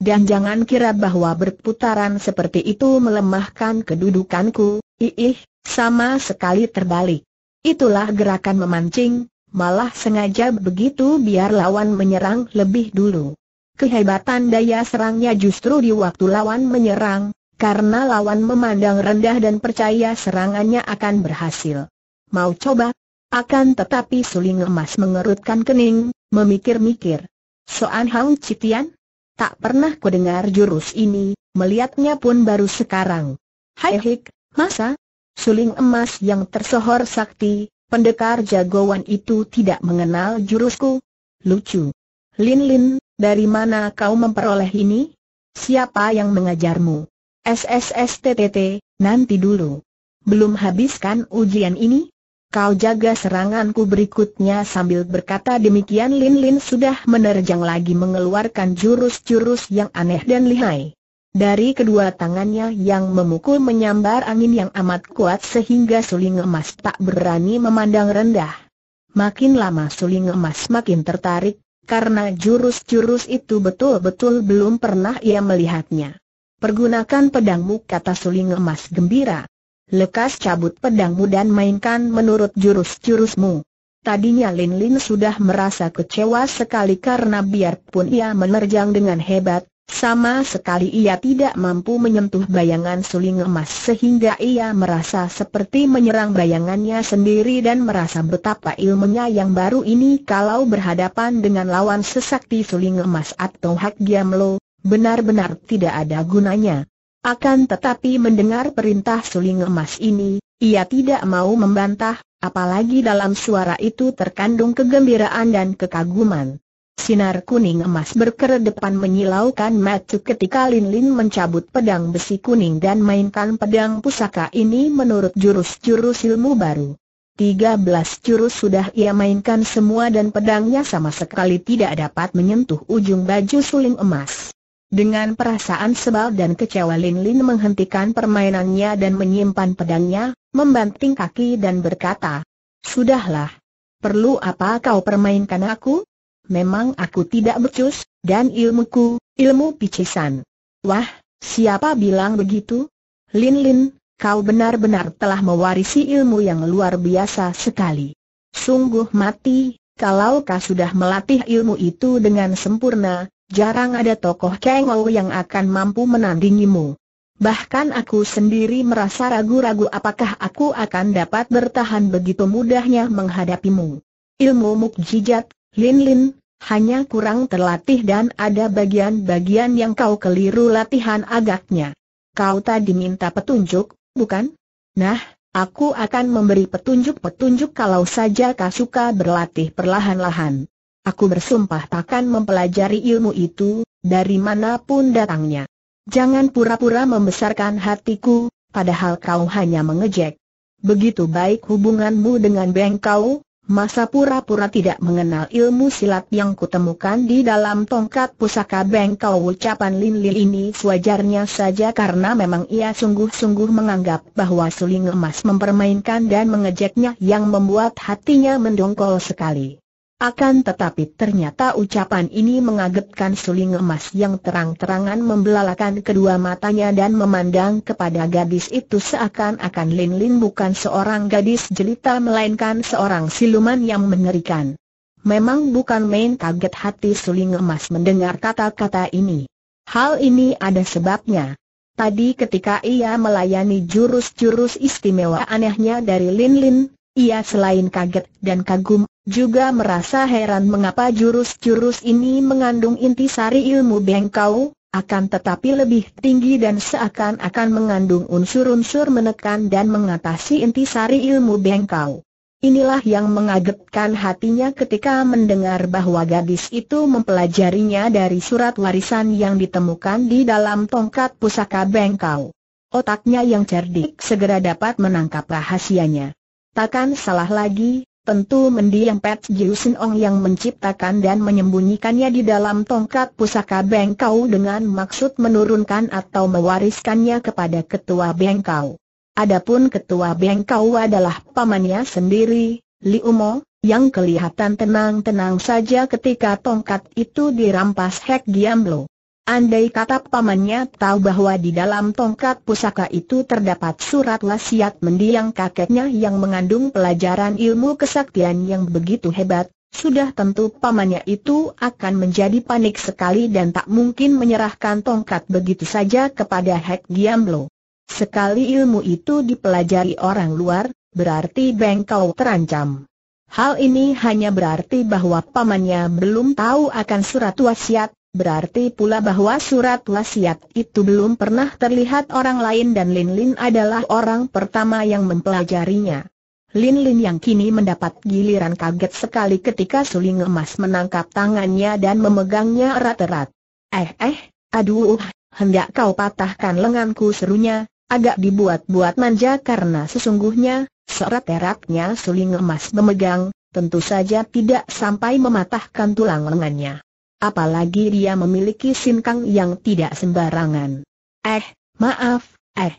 Dan jangan kira bahwa berputaran seperti itu melemahkan kedudukanku, iih, sama sekali terbalik. Itulah gerakan memancing, malah sengaja begitu biar lawan menyerang lebih dulu. Kehebatan daya serangnya justru di waktu lawan menyerang, karena lawan memandang rendah dan percaya serangannya akan berhasil. Mau coba? Akan tetapi suling emas mengerutkan kening, memikir-mikir. Soan Hang Citian? Tak pernah kudengar jurus ini, melihatnya pun baru sekarang. Hai hik, masa, suling emas yang tersohor sakti, pendekar jagoan itu tidak mengenal jurusku. Lucu. Lin Lin, dari mana kau memperoleh ini? Siapa yang mengajarmu? SSSTTT, nanti dulu. Belum habiskan ujian ini? Kau jaga seranganku berikutnya sambil berkata demikian Lin Lin sudah menerjang lagi mengeluarkan jurus-jurus yang aneh dan lihai. Dari kedua tangannya yang memukul menyambar angin yang amat kuat sehingga suling emas tak berani memandang rendah. Makin lama suling emas makin tertarik, karena jurus-jurus itu betul-betul belum pernah ia melihatnya. Pergunakan pedangmu kata suling emas gembira. Lekas cabut pedangmu dan mainkan menurut jurus-jurusmu. Tadinya Lin Lin sudah merasa kecewa sekali karena biarpun ia menerjang dengan hebat, sama sekali ia tidak mampu menyentuh bayangan suling emas sehingga ia merasa seperti menyerang bayangannya sendiri dan merasa betapa ilmunya yang baru ini kalau berhadapan dengan lawan sesakti suling emas atau Hak Giamlo, benar-benar tidak ada gunanya. Akan tetapi mendengar perintah suling emas ini, ia tidak mau membantah, apalagi dalam suara itu terkandung kegembiraan dan kekaguman. Sinar kuning emas berkeredepan menyilaukan matu ketika Lin Lin mencabut pedang besi kuning dan mainkan pedang pusaka ini menurut jurus-jurus ilmu baru. 13 jurus sudah ia mainkan semua dan pedangnya sama sekali tidak dapat menyentuh ujung baju suling emas. Dengan perasaan sebal dan kecewa Lin Lin menghentikan permainannya dan menyimpan pedangnya, membanting kaki dan berkata, Sudahlah. Perlu apa kau permainkan aku? memang aku tidak becus, dan ilmuku, ilmu picisan. Wah, siapa bilang begitu? Lin Lin, kau benar-benar telah mewarisi ilmu yang luar biasa sekali. Sungguh mati, kalau kau sudah melatih ilmu itu dengan sempurna, jarang ada tokoh kengou yang akan mampu menandingimu. Bahkan aku sendiri merasa ragu-ragu apakah aku akan dapat bertahan begitu mudahnya menghadapimu. Ilmu mukjizat, Lin Lin, hanya kurang terlatih dan ada bagian-bagian yang kau keliru latihan agaknya. Kau tadi minta petunjuk, bukan? Nah, aku akan memberi petunjuk-petunjuk kalau saja kau suka berlatih perlahan-lahan. Aku bersumpah takkan mempelajari ilmu itu, dari manapun datangnya. Jangan pura-pura membesarkan hatiku, padahal kau hanya mengejek. Begitu baik hubunganmu dengan Beng kau? Masa pura-pura tidak mengenal ilmu silat yang kutemukan di dalam tongkat pusaka bengkau ucapan Lin Lin ini sewajarnya saja karena memang ia sungguh-sungguh menganggap bahwa suling emas mempermainkan dan mengejeknya yang membuat hatinya mendongkol sekali. Akan tetapi ternyata ucapan ini mengagetkan suling emas yang terang-terangan membelalakan kedua matanya dan memandang kepada gadis itu seakan-akan Lin Lin bukan seorang gadis jelita melainkan seorang siluman yang mengerikan. Memang bukan main kaget hati suling emas mendengar kata-kata ini. Hal ini ada sebabnya. Tadi ketika ia melayani jurus-jurus istimewa anehnya dari Lin Lin, ia selain kaget dan kagum, juga merasa heran mengapa jurus-jurus ini mengandung inti sari ilmu bengkau, akan tetapi lebih tinggi dan seakan-akan mengandung unsur-unsur menekan dan mengatasi inti sari ilmu bengkau. Inilah yang mengagetkan hatinya ketika mendengar bahwa gadis itu mempelajarinya dari surat warisan yang ditemukan di dalam tongkat pusaka bengkau. Otaknya yang cerdik segera dapat menangkap rahasianya. Takkan salah lagi, Tentu mendiang Pat Sin Ong yang menciptakan dan menyembunyikannya di dalam tongkat pusaka bengkau dengan maksud menurunkan atau mewariskannya kepada ketua bengkau. Adapun ketua bengkau adalah pamannya sendiri, Li Umo, yang kelihatan tenang-tenang saja ketika tongkat itu dirampas Hek Giamblo. Andai kata pamannya tahu bahwa di dalam tongkat pusaka itu terdapat surat wasiat mendiang kakeknya yang mengandung pelajaran ilmu kesaktian yang begitu hebat, sudah tentu pamannya itu akan menjadi panik sekali dan tak mungkin menyerahkan tongkat begitu saja kepada Hek Giamlo. Sekali ilmu itu dipelajari orang luar, berarti bengkau terancam. Hal ini hanya berarti bahwa pamannya belum tahu akan surat wasiat, Berarti pula bahwa surat wasiat itu belum pernah terlihat orang lain dan Lin Lin adalah orang pertama yang mempelajarinya. Lin Lin yang kini mendapat giliran kaget sekali ketika suling emas menangkap tangannya dan memegangnya erat-erat. Eh eh, aduh, hendak kau patahkan lenganku serunya, agak dibuat-buat manja karena sesungguhnya, serat eratnya suling emas memegang, tentu saja tidak sampai mematahkan tulang lengannya. Apalagi dia memiliki sinkang yang tidak sembarangan. Eh, maaf, eh.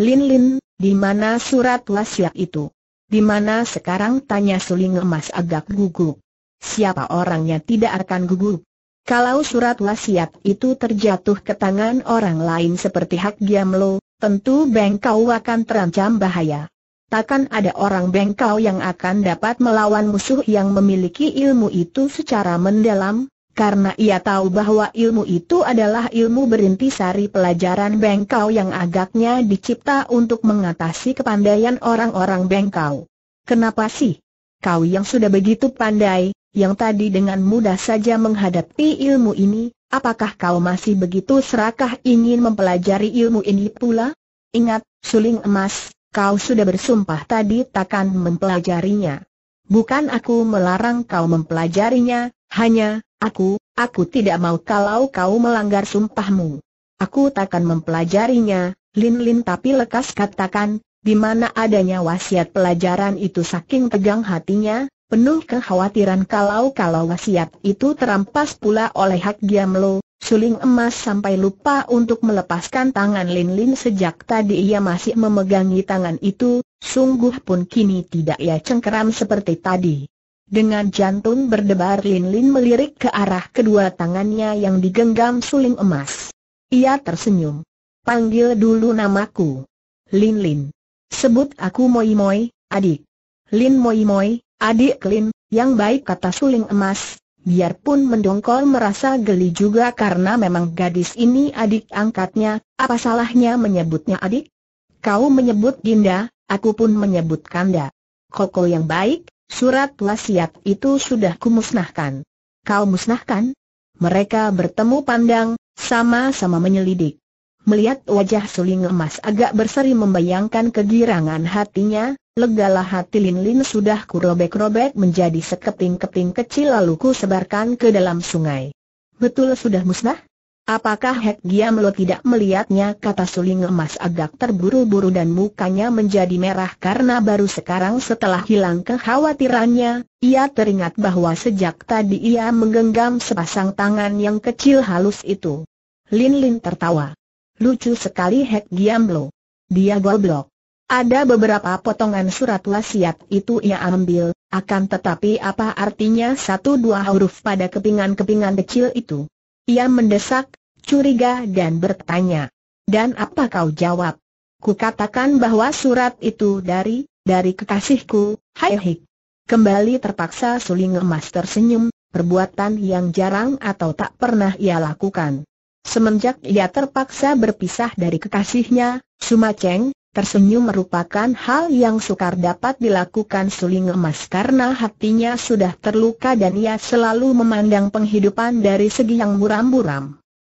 Lin Lin, di mana surat wasiat itu? Di mana sekarang tanya suling emas agak gugup. Siapa orangnya tidak akan gugup. Kalau surat wasiat itu terjatuh ke tangan orang lain seperti hak Giamlo, tentu bengkau akan terancam bahaya. Takkan ada orang bengkau yang akan dapat melawan musuh yang memiliki ilmu itu secara mendalam, karena ia tahu bahwa ilmu itu adalah ilmu berintisari pelajaran bengkau yang agaknya dicipta untuk mengatasi kepandaian orang-orang bengkau. Kenapa sih? Kau yang sudah begitu pandai, yang tadi dengan mudah saja menghadapi ilmu ini, apakah kau masih begitu serakah ingin mempelajari ilmu ini pula? Ingat, suling emas, kau sudah bersumpah tadi takkan mempelajarinya. Bukan aku melarang kau mempelajarinya, hanya, Aku, aku tidak mau kalau kau melanggar sumpahmu. Aku takkan mempelajarinya, Lin Lin tapi lekas katakan, di mana adanya wasiat pelajaran itu saking tegang hatinya, penuh kekhawatiran kalau-kalau wasiat itu terampas pula oleh hak Giamlo, suling emas sampai lupa untuk melepaskan tangan Lin Lin sejak tadi ia masih memegangi tangan itu, sungguh pun kini tidak ia cengkeram seperti tadi. Dengan jantung berdebar Lin Lin melirik ke arah kedua tangannya yang digenggam suling emas. Ia tersenyum. Panggil dulu namaku. Lin Lin. Sebut aku Moi Moi, adik. Lin Moi Moi, adik Lin, yang baik kata suling emas. Biarpun mendongkol merasa geli juga karena memang gadis ini adik angkatnya, apa salahnya menyebutnya adik? Kau menyebut Dinda, aku pun menyebut Kanda. Koko yang baik, Surat wasiat itu sudah kumusnahkan. Kau musnahkan? Mereka bertemu pandang, sama-sama menyelidik. Melihat wajah suling emas agak berseri membayangkan kegirangan hatinya, legalah hati Lin Lin sudah kurobek-robek menjadi sekeping-keping kecil lalu ku sebarkan ke dalam sungai. Betul sudah musnah? Apakah Hek Lo tidak melihatnya kata suling emas agak terburu-buru dan mukanya menjadi merah karena baru sekarang setelah hilang kekhawatirannya, ia teringat bahwa sejak tadi ia menggenggam sepasang tangan yang kecil halus itu. Lin Lin tertawa. Lucu sekali Hek Lo. Dia goblok. Ada beberapa potongan surat wasiat itu ia ambil, akan tetapi apa artinya satu dua huruf pada kepingan-kepingan kecil itu? Ia mendesak, curiga dan bertanya. Dan apa kau jawab? Ku katakan bahwa surat itu dari, dari kekasihku, Hai Kembali terpaksa suling emas tersenyum, perbuatan yang jarang atau tak pernah ia lakukan. Semenjak ia terpaksa berpisah dari kekasihnya, Sumaceng. Tersenyum merupakan hal yang sukar dapat dilakukan suling emas karena hatinya sudah terluka dan ia selalu memandang penghidupan dari segi yang muram buram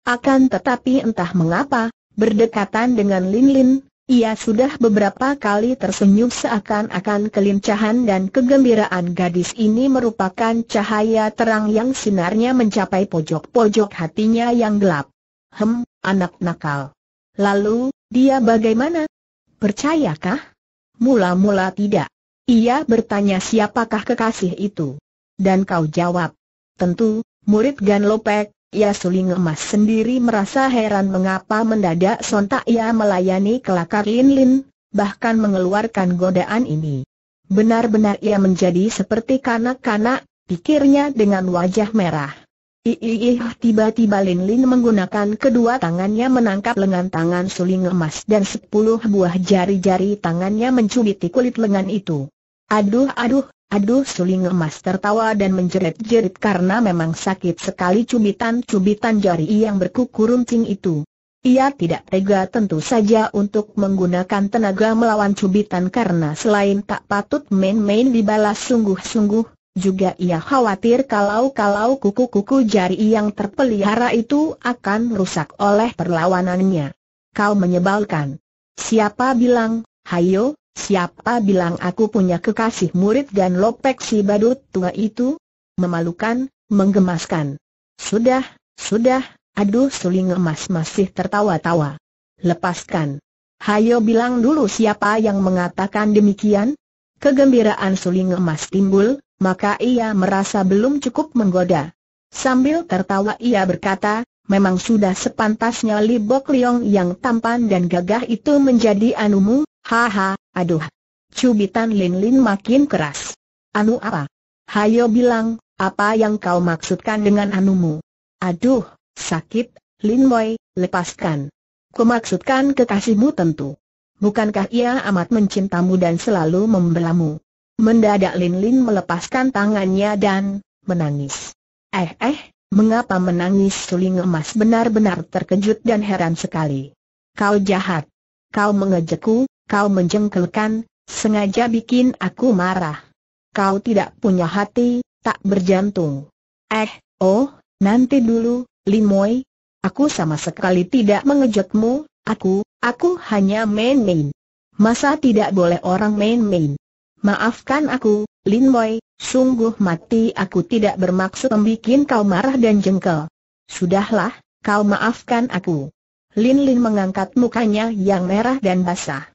Akan tetapi entah mengapa, berdekatan dengan Lin Lin, ia sudah beberapa kali tersenyum seakan-akan kelincahan dan kegembiraan gadis ini merupakan cahaya terang yang sinarnya mencapai pojok-pojok hatinya yang gelap. Hem, anak nakal. Lalu, dia bagaimana? Percayakah? Mula-mula tidak. Ia bertanya siapakah kekasih itu. Dan kau jawab. Tentu, murid Gan Lopek, ia suling emas sendiri merasa heran mengapa mendadak sontak ia melayani kelakar Lin Lin, bahkan mengeluarkan godaan ini. Benar-benar ia menjadi seperti kanak-kanak, pikirnya dengan wajah merah. Iih, tiba-tiba Lin Lin menggunakan kedua tangannya menangkap lengan tangan suling emas dan sepuluh buah jari-jari tangannya mencubiti kulit lengan itu. Aduh, aduh, aduh suling emas tertawa dan menjerit-jerit karena memang sakit sekali cubitan-cubitan jari yang berkuku runcing itu. Ia tidak tega tentu saja untuk menggunakan tenaga melawan cubitan karena selain tak patut main-main dibalas sungguh-sungguh, juga ia khawatir kalau-kalau kuku-kuku jari yang terpelihara itu akan rusak oleh perlawanannya. Kau menyebalkan. Siapa bilang, hayo, siapa bilang aku punya kekasih murid dan lopek si badut tua itu? Memalukan, menggemaskan. Sudah, sudah, aduh suling emas masih tertawa-tawa. Lepaskan. Hayo bilang dulu siapa yang mengatakan demikian? Kegembiraan suling emas timbul, maka ia merasa belum cukup menggoda. Sambil tertawa ia berkata, memang sudah sepantasnya Li Bok Liong yang tampan dan gagah itu menjadi anumu, haha, aduh. Cubitan Lin Lin makin keras. Anu apa? Hayo bilang, apa yang kau maksudkan dengan anumu? Aduh, sakit, Lin Boy, lepaskan. Kumaksudkan kekasihmu tentu. Bukankah ia amat mencintamu dan selalu membelamu? Mendadak Lin Lin melepaskan tangannya dan menangis. Eh eh, mengapa menangis suling emas benar-benar terkejut dan heran sekali. Kau jahat. Kau mengejekku, kau menjengkelkan, sengaja bikin aku marah. Kau tidak punya hati, tak berjantung. Eh, oh, nanti dulu, Lin Moi, Aku sama sekali tidak mengejekmu, aku, aku hanya main-main. Masa tidak boleh orang main-main? Maafkan aku, Lin Boy, sungguh mati aku tidak bermaksud membuat kau marah dan jengkel. Sudahlah, kau maafkan aku. Lin Lin mengangkat mukanya yang merah dan basah.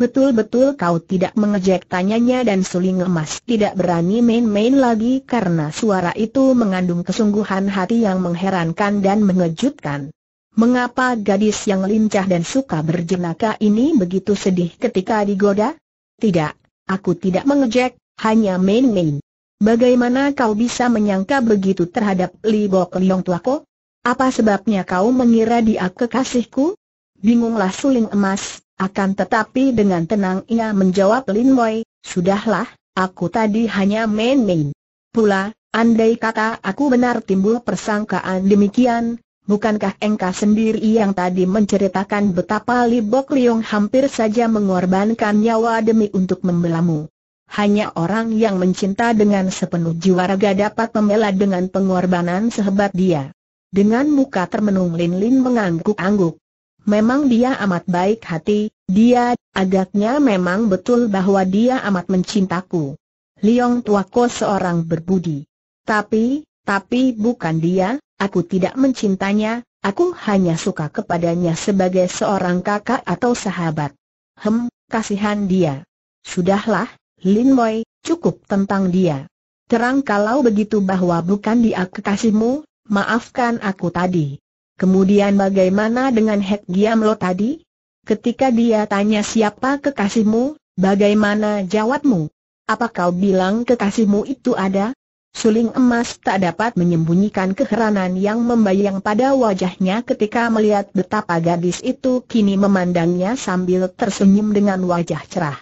Betul-betul kau tidak mengejek tanyanya dan suling emas tidak berani main-main lagi karena suara itu mengandung kesungguhan hati yang mengherankan dan mengejutkan. Mengapa gadis yang lincah dan suka berjenaka ini begitu sedih ketika digoda? Tidak, Aku tidak mengejek, hanya main-main. Bagaimana kau bisa menyangka begitu terhadap Li Bok Liong tuaku? Apa sebabnya kau mengira dia kekasihku? Bingunglah suling emas, akan tetapi dengan tenang ia menjawab Lin Wei, Sudahlah, aku tadi hanya main-main. Pula, andai kata aku benar timbul persangkaan demikian, Bukankah engkau sendiri yang tadi menceritakan betapa Li Bok Liung hampir saja mengorbankan nyawa demi untuk membelamu? Hanya orang yang mencinta dengan sepenuh jiwa raga dapat membela dengan pengorbanan sehebat dia. Dengan muka termenung Lin Lin mengangguk-angguk. Memang dia amat baik hati, dia, agaknya memang betul bahwa dia amat mencintaku. Liong Tuako seorang berbudi. Tapi, tapi bukan dia, Aku tidak mencintanya, aku hanya suka kepadanya sebagai seorang kakak atau sahabat. Hem, kasihan dia. Sudahlah, Lin Wei, cukup tentang dia. Terang kalau begitu bahwa bukan dia kekasihmu, maafkan aku tadi. Kemudian bagaimana dengan Hek Giam Lo tadi? Ketika dia tanya siapa kekasihmu, bagaimana jawabmu? Apa kau bilang kekasihmu itu ada? Suling emas tak dapat menyembunyikan keheranan yang membayang pada wajahnya ketika melihat betapa gadis itu kini memandangnya sambil tersenyum dengan wajah cerah.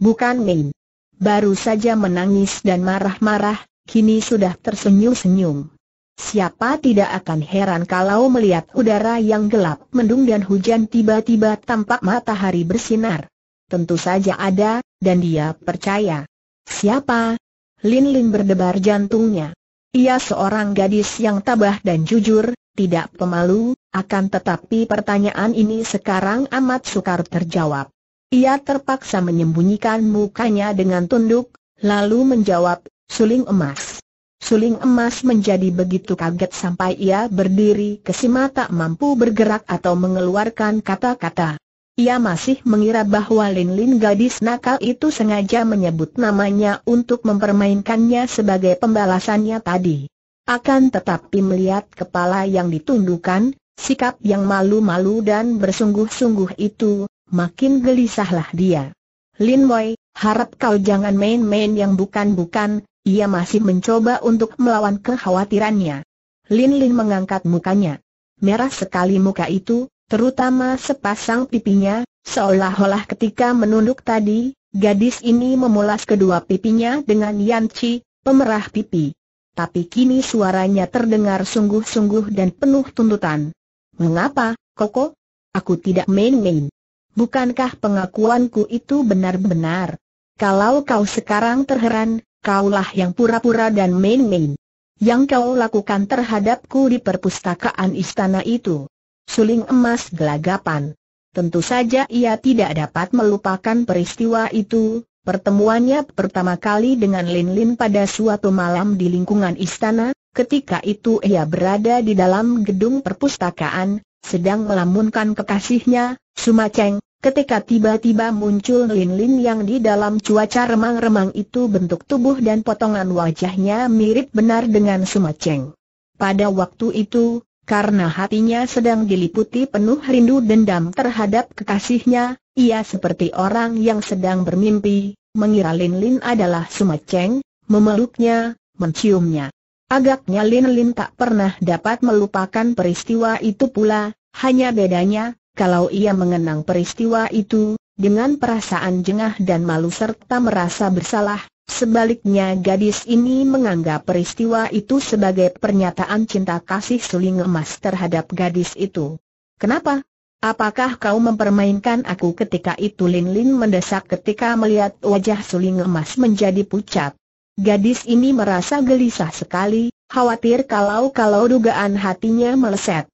Bukan main. Baru saja menangis dan marah-marah, kini sudah tersenyum-senyum. Siapa tidak akan heran kalau melihat udara yang gelap mendung dan hujan tiba-tiba tampak matahari bersinar. Tentu saja ada, dan dia percaya. Siapa Lin Lin berdebar jantungnya. Ia seorang gadis yang tabah dan jujur, tidak pemalu, akan tetapi pertanyaan ini sekarang amat sukar terjawab. Ia terpaksa menyembunyikan mukanya dengan tunduk, lalu menjawab, suling emas. Suling emas menjadi begitu kaget sampai ia berdiri kesimata mampu bergerak atau mengeluarkan kata-kata. Ia masih mengira bahwa Lin Lin gadis nakal itu sengaja menyebut namanya untuk mempermainkannya sebagai pembalasannya tadi. Akan tetapi melihat kepala yang ditundukkan, sikap yang malu-malu dan bersungguh-sungguh itu, makin gelisahlah dia. Lin Wei, harap kau jangan main-main yang bukan-bukan, ia masih mencoba untuk melawan kekhawatirannya. Lin Lin mengangkat mukanya. Merah sekali muka itu, terutama sepasang pipinya, seolah-olah ketika menunduk tadi, gadis ini memulas kedua pipinya dengan yanci, pemerah pipi. Tapi kini suaranya terdengar sungguh-sungguh dan penuh tuntutan. Mengapa, Koko? Aku tidak main-main. Bukankah pengakuanku itu benar-benar? Kalau kau sekarang terheran, kaulah yang pura-pura dan main-main. Yang kau lakukan terhadapku di perpustakaan istana itu suling emas gelagapan. Tentu saja ia tidak dapat melupakan peristiwa itu, pertemuannya pertama kali dengan Lin Lin pada suatu malam di lingkungan istana, ketika itu ia berada di dalam gedung perpustakaan, sedang melamunkan kekasihnya, Sumaceng, ketika tiba-tiba muncul lin-lin yang di dalam cuaca remang-remang itu bentuk tubuh dan potongan wajahnya mirip benar dengan Sumaceng. Pada waktu itu, karena hatinya sedang diliputi penuh rindu dendam terhadap kekasihnya, ia seperti orang yang sedang bermimpi, mengira Lin Lin adalah Sumaceng, memeluknya, menciumnya. Agaknya Lin Lin tak pernah dapat melupakan peristiwa itu pula, hanya bedanya, kalau ia mengenang peristiwa itu, dengan perasaan jengah dan malu serta merasa bersalah, Sebaliknya gadis ini menganggap peristiwa itu sebagai pernyataan cinta kasih suling emas terhadap gadis itu. Kenapa? Apakah kau mempermainkan aku ketika itu Lin Lin mendesak ketika melihat wajah suling emas menjadi pucat. Gadis ini merasa gelisah sekali, khawatir kalau-kalau dugaan hatinya meleset.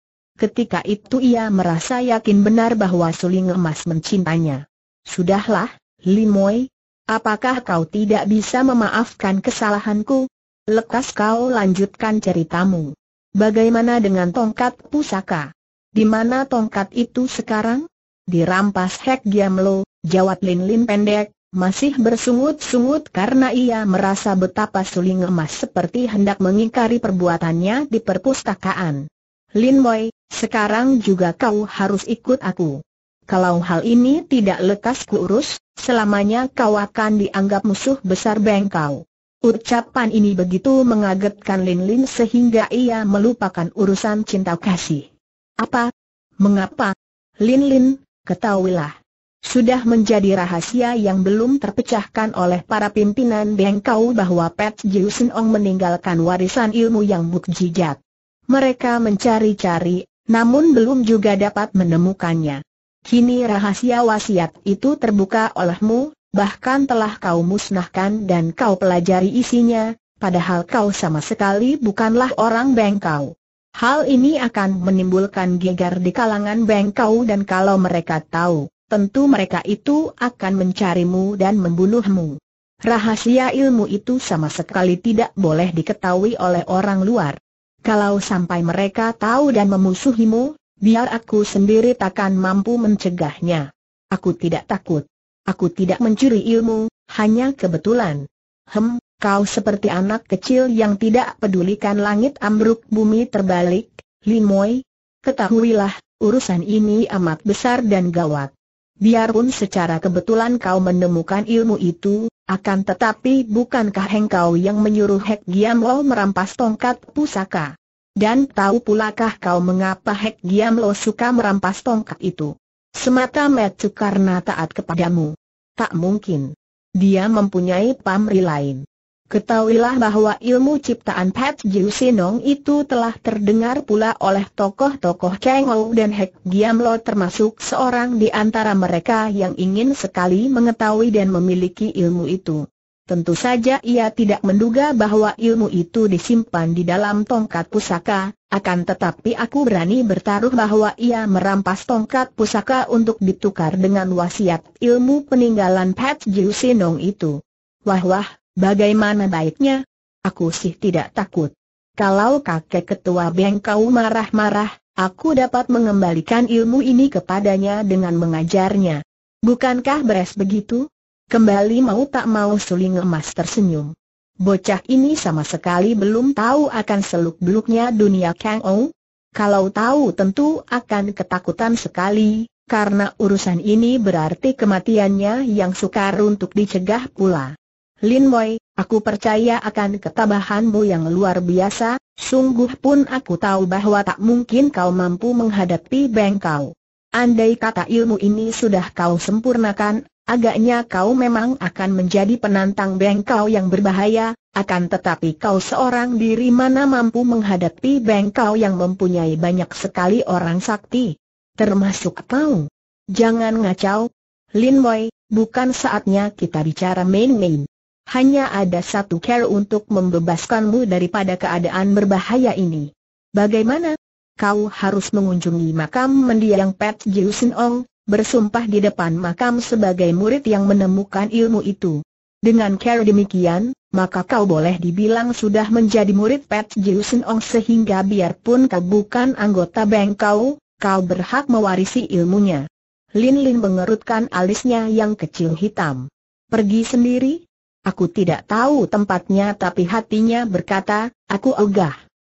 Ketika itu ia merasa yakin benar bahwa suling emas mencintainya. Sudahlah, Limoy, Apakah kau tidak bisa memaafkan kesalahanku? Lekas kau lanjutkan ceritamu. Bagaimana dengan tongkat pusaka? Di mana tongkat itu sekarang? Dirampas Hek Giamlo, jawab Lin Lin pendek, masih bersungut-sungut karena ia merasa betapa suling emas seperti hendak mengingkari perbuatannya di perpustakaan. Lin Boy, sekarang juga kau harus ikut aku. Kalau hal ini tidak lekas kurus, selamanya kau akan dianggap musuh besar bengkau. Ucapan ini begitu mengagetkan Lin Lin sehingga ia melupakan urusan cinta kasih. Apa? Mengapa? Lin Lin, ketahuilah. Sudah menjadi rahasia yang belum terpecahkan oleh para pimpinan Bengkau bahwa Pat Jiu Sin Ong meninggalkan warisan ilmu yang mukjizat. Mereka mencari-cari, namun belum juga dapat menemukannya. Kini rahasia wasiat itu terbuka olehmu, bahkan telah kau musnahkan dan kau pelajari isinya, padahal kau sama sekali bukanlah orang bengkau. Hal ini akan menimbulkan gegar di kalangan bengkau dan kalau mereka tahu, tentu mereka itu akan mencarimu dan membunuhmu. Rahasia ilmu itu sama sekali tidak boleh diketahui oleh orang luar. Kalau sampai mereka tahu dan memusuhimu, Biar aku sendiri takkan mampu mencegahnya. Aku tidak takut. Aku tidak mencuri ilmu, hanya kebetulan. Hem, kau seperti anak kecil yang tidak pedulikan langit ambruk bumi terbalik, Limoy. Ketahuilah, urusan ini amat besar dan gawat. Biarpun secara kebetulan kau menemukan ilmu itu, akan tetapi bukankah engkau yang menyuruh Hek Lo merampas tongkat pusaka? Dan tahu pulakah kau mengapa Hek Giam Lo suka merampas tongkat itu? semata metu karena taat kepadamu. Tak mungkin. Dia mempunyai pamri lain. Ketahuilah bahwa ilmu ciptaan Pat Jiu Sinong itu telah terdengar pula oleh tokoh-tokoh Cheng Ou dan Hek Giam Lo termasuk seorang di antara mereka yang ingin sekali mengetahui dan memiliki ilmu itu. Tentu saja ia tidak menduga bahwa ilmu itu disimpan di dalam tongkat pusaka, akan tetapi aku berani bertaruh bahwa ia merampas tongkat pusaka untuk ditukar dengan wasiat ilmu peninggalan Pat Jiu Sinong itu. Wah wah, bagaimana baiknya? Aku sih tidak takut. Kalau kakek ketua Bengkau marah-marah, aku dapat mengembalikan ilmu ini kepadanya dengan mengajarnya. Bukankah beres begitu? Kembali mau tak mau suling emas tersenyum. Bocah ini sama sekali belum tahu akan seluk-beluknya dunia Kang Ou. Kalau tahu tentu akan ketakutan sekali, karena urusan ini berarti kematiannya yang sukar untuk dicegah pula. Lin Moy, aku percaya akan ketabahanmu yang luar biasa, sungguh pun aku tahu bahwa tak mungkin kau mampu menghadapi Bengkau. Andai kata ilmu ini sudah kau sempurnakan, Agaknya kau memang akan menjadi penantang bengkau yang berbahaya, akan tetapi kau seorang diri mana mampu menghadapi bengkau yang mempunyai banyak sekali orang sakti. Termasuk kau. Jangan ngacau. Lin Wei. bukan saatnya kita bicara main-main. Hanya ada satu cara untuk membebaskanmu daripada keadaan berbahaya ini. Bagaimana? Kau harus mengunjungi makam mendiang Pat Jiu Sin Ong, bersumpah di depan makam sebagai murid yang menemukan ilmu itu. Dengan cara demikian, maka kau boleh dibilang sudah menjadi murid Pat Jiusen Ong sehingga biarpun kau bukan anggota bank kau, kau berhak mewarisi ilmunya. Lin Lin mengerutkan alisnya yang kecil hitam. Pergi sendiri? Aku tidak tahu tempatnya tapi hatinya berkata, aku ogah.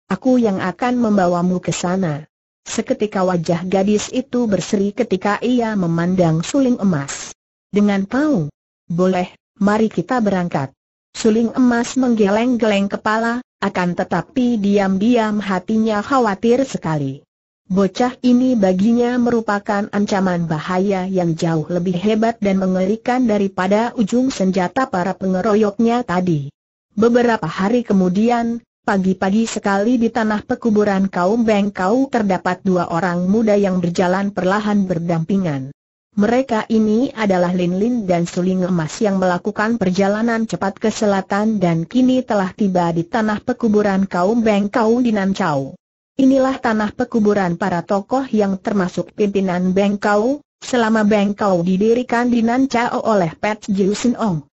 Aku yang akan membawamu ke sana. Seketika wajah gadis itu berseri ketika ia memandang suling emas. Dengan pau. Boleh, mari kita berangkat. Suling emas menggeleng-geleng kepala, akan tetapi diam-diam hatinya khawatir sekali. Bocah ini baginya merupakan ancaman bahaya yang jauh lebih hebat dan mengerikan daripada ujung senjata para pengeroyoknya tadi. Beberapa hari kemudian, Pagi-pagi sekali di tanah pekuburan kaum Bengkau terdapat dua orang muda yang berjalan perlahan berdampingan. Mereka ini adalah Lin Lin dan Suling Emas yang melakukan perjalanan cepat ke selatan dan kini telah tiba di tanah pekuburan kaum Bengkau di Nancau. Inilah tanah pekuburan para tokoh yang termasuk pimpinan Bengkau, selama Bengkau didirikan di Nancau oleh Pat Jiu Sin Ong.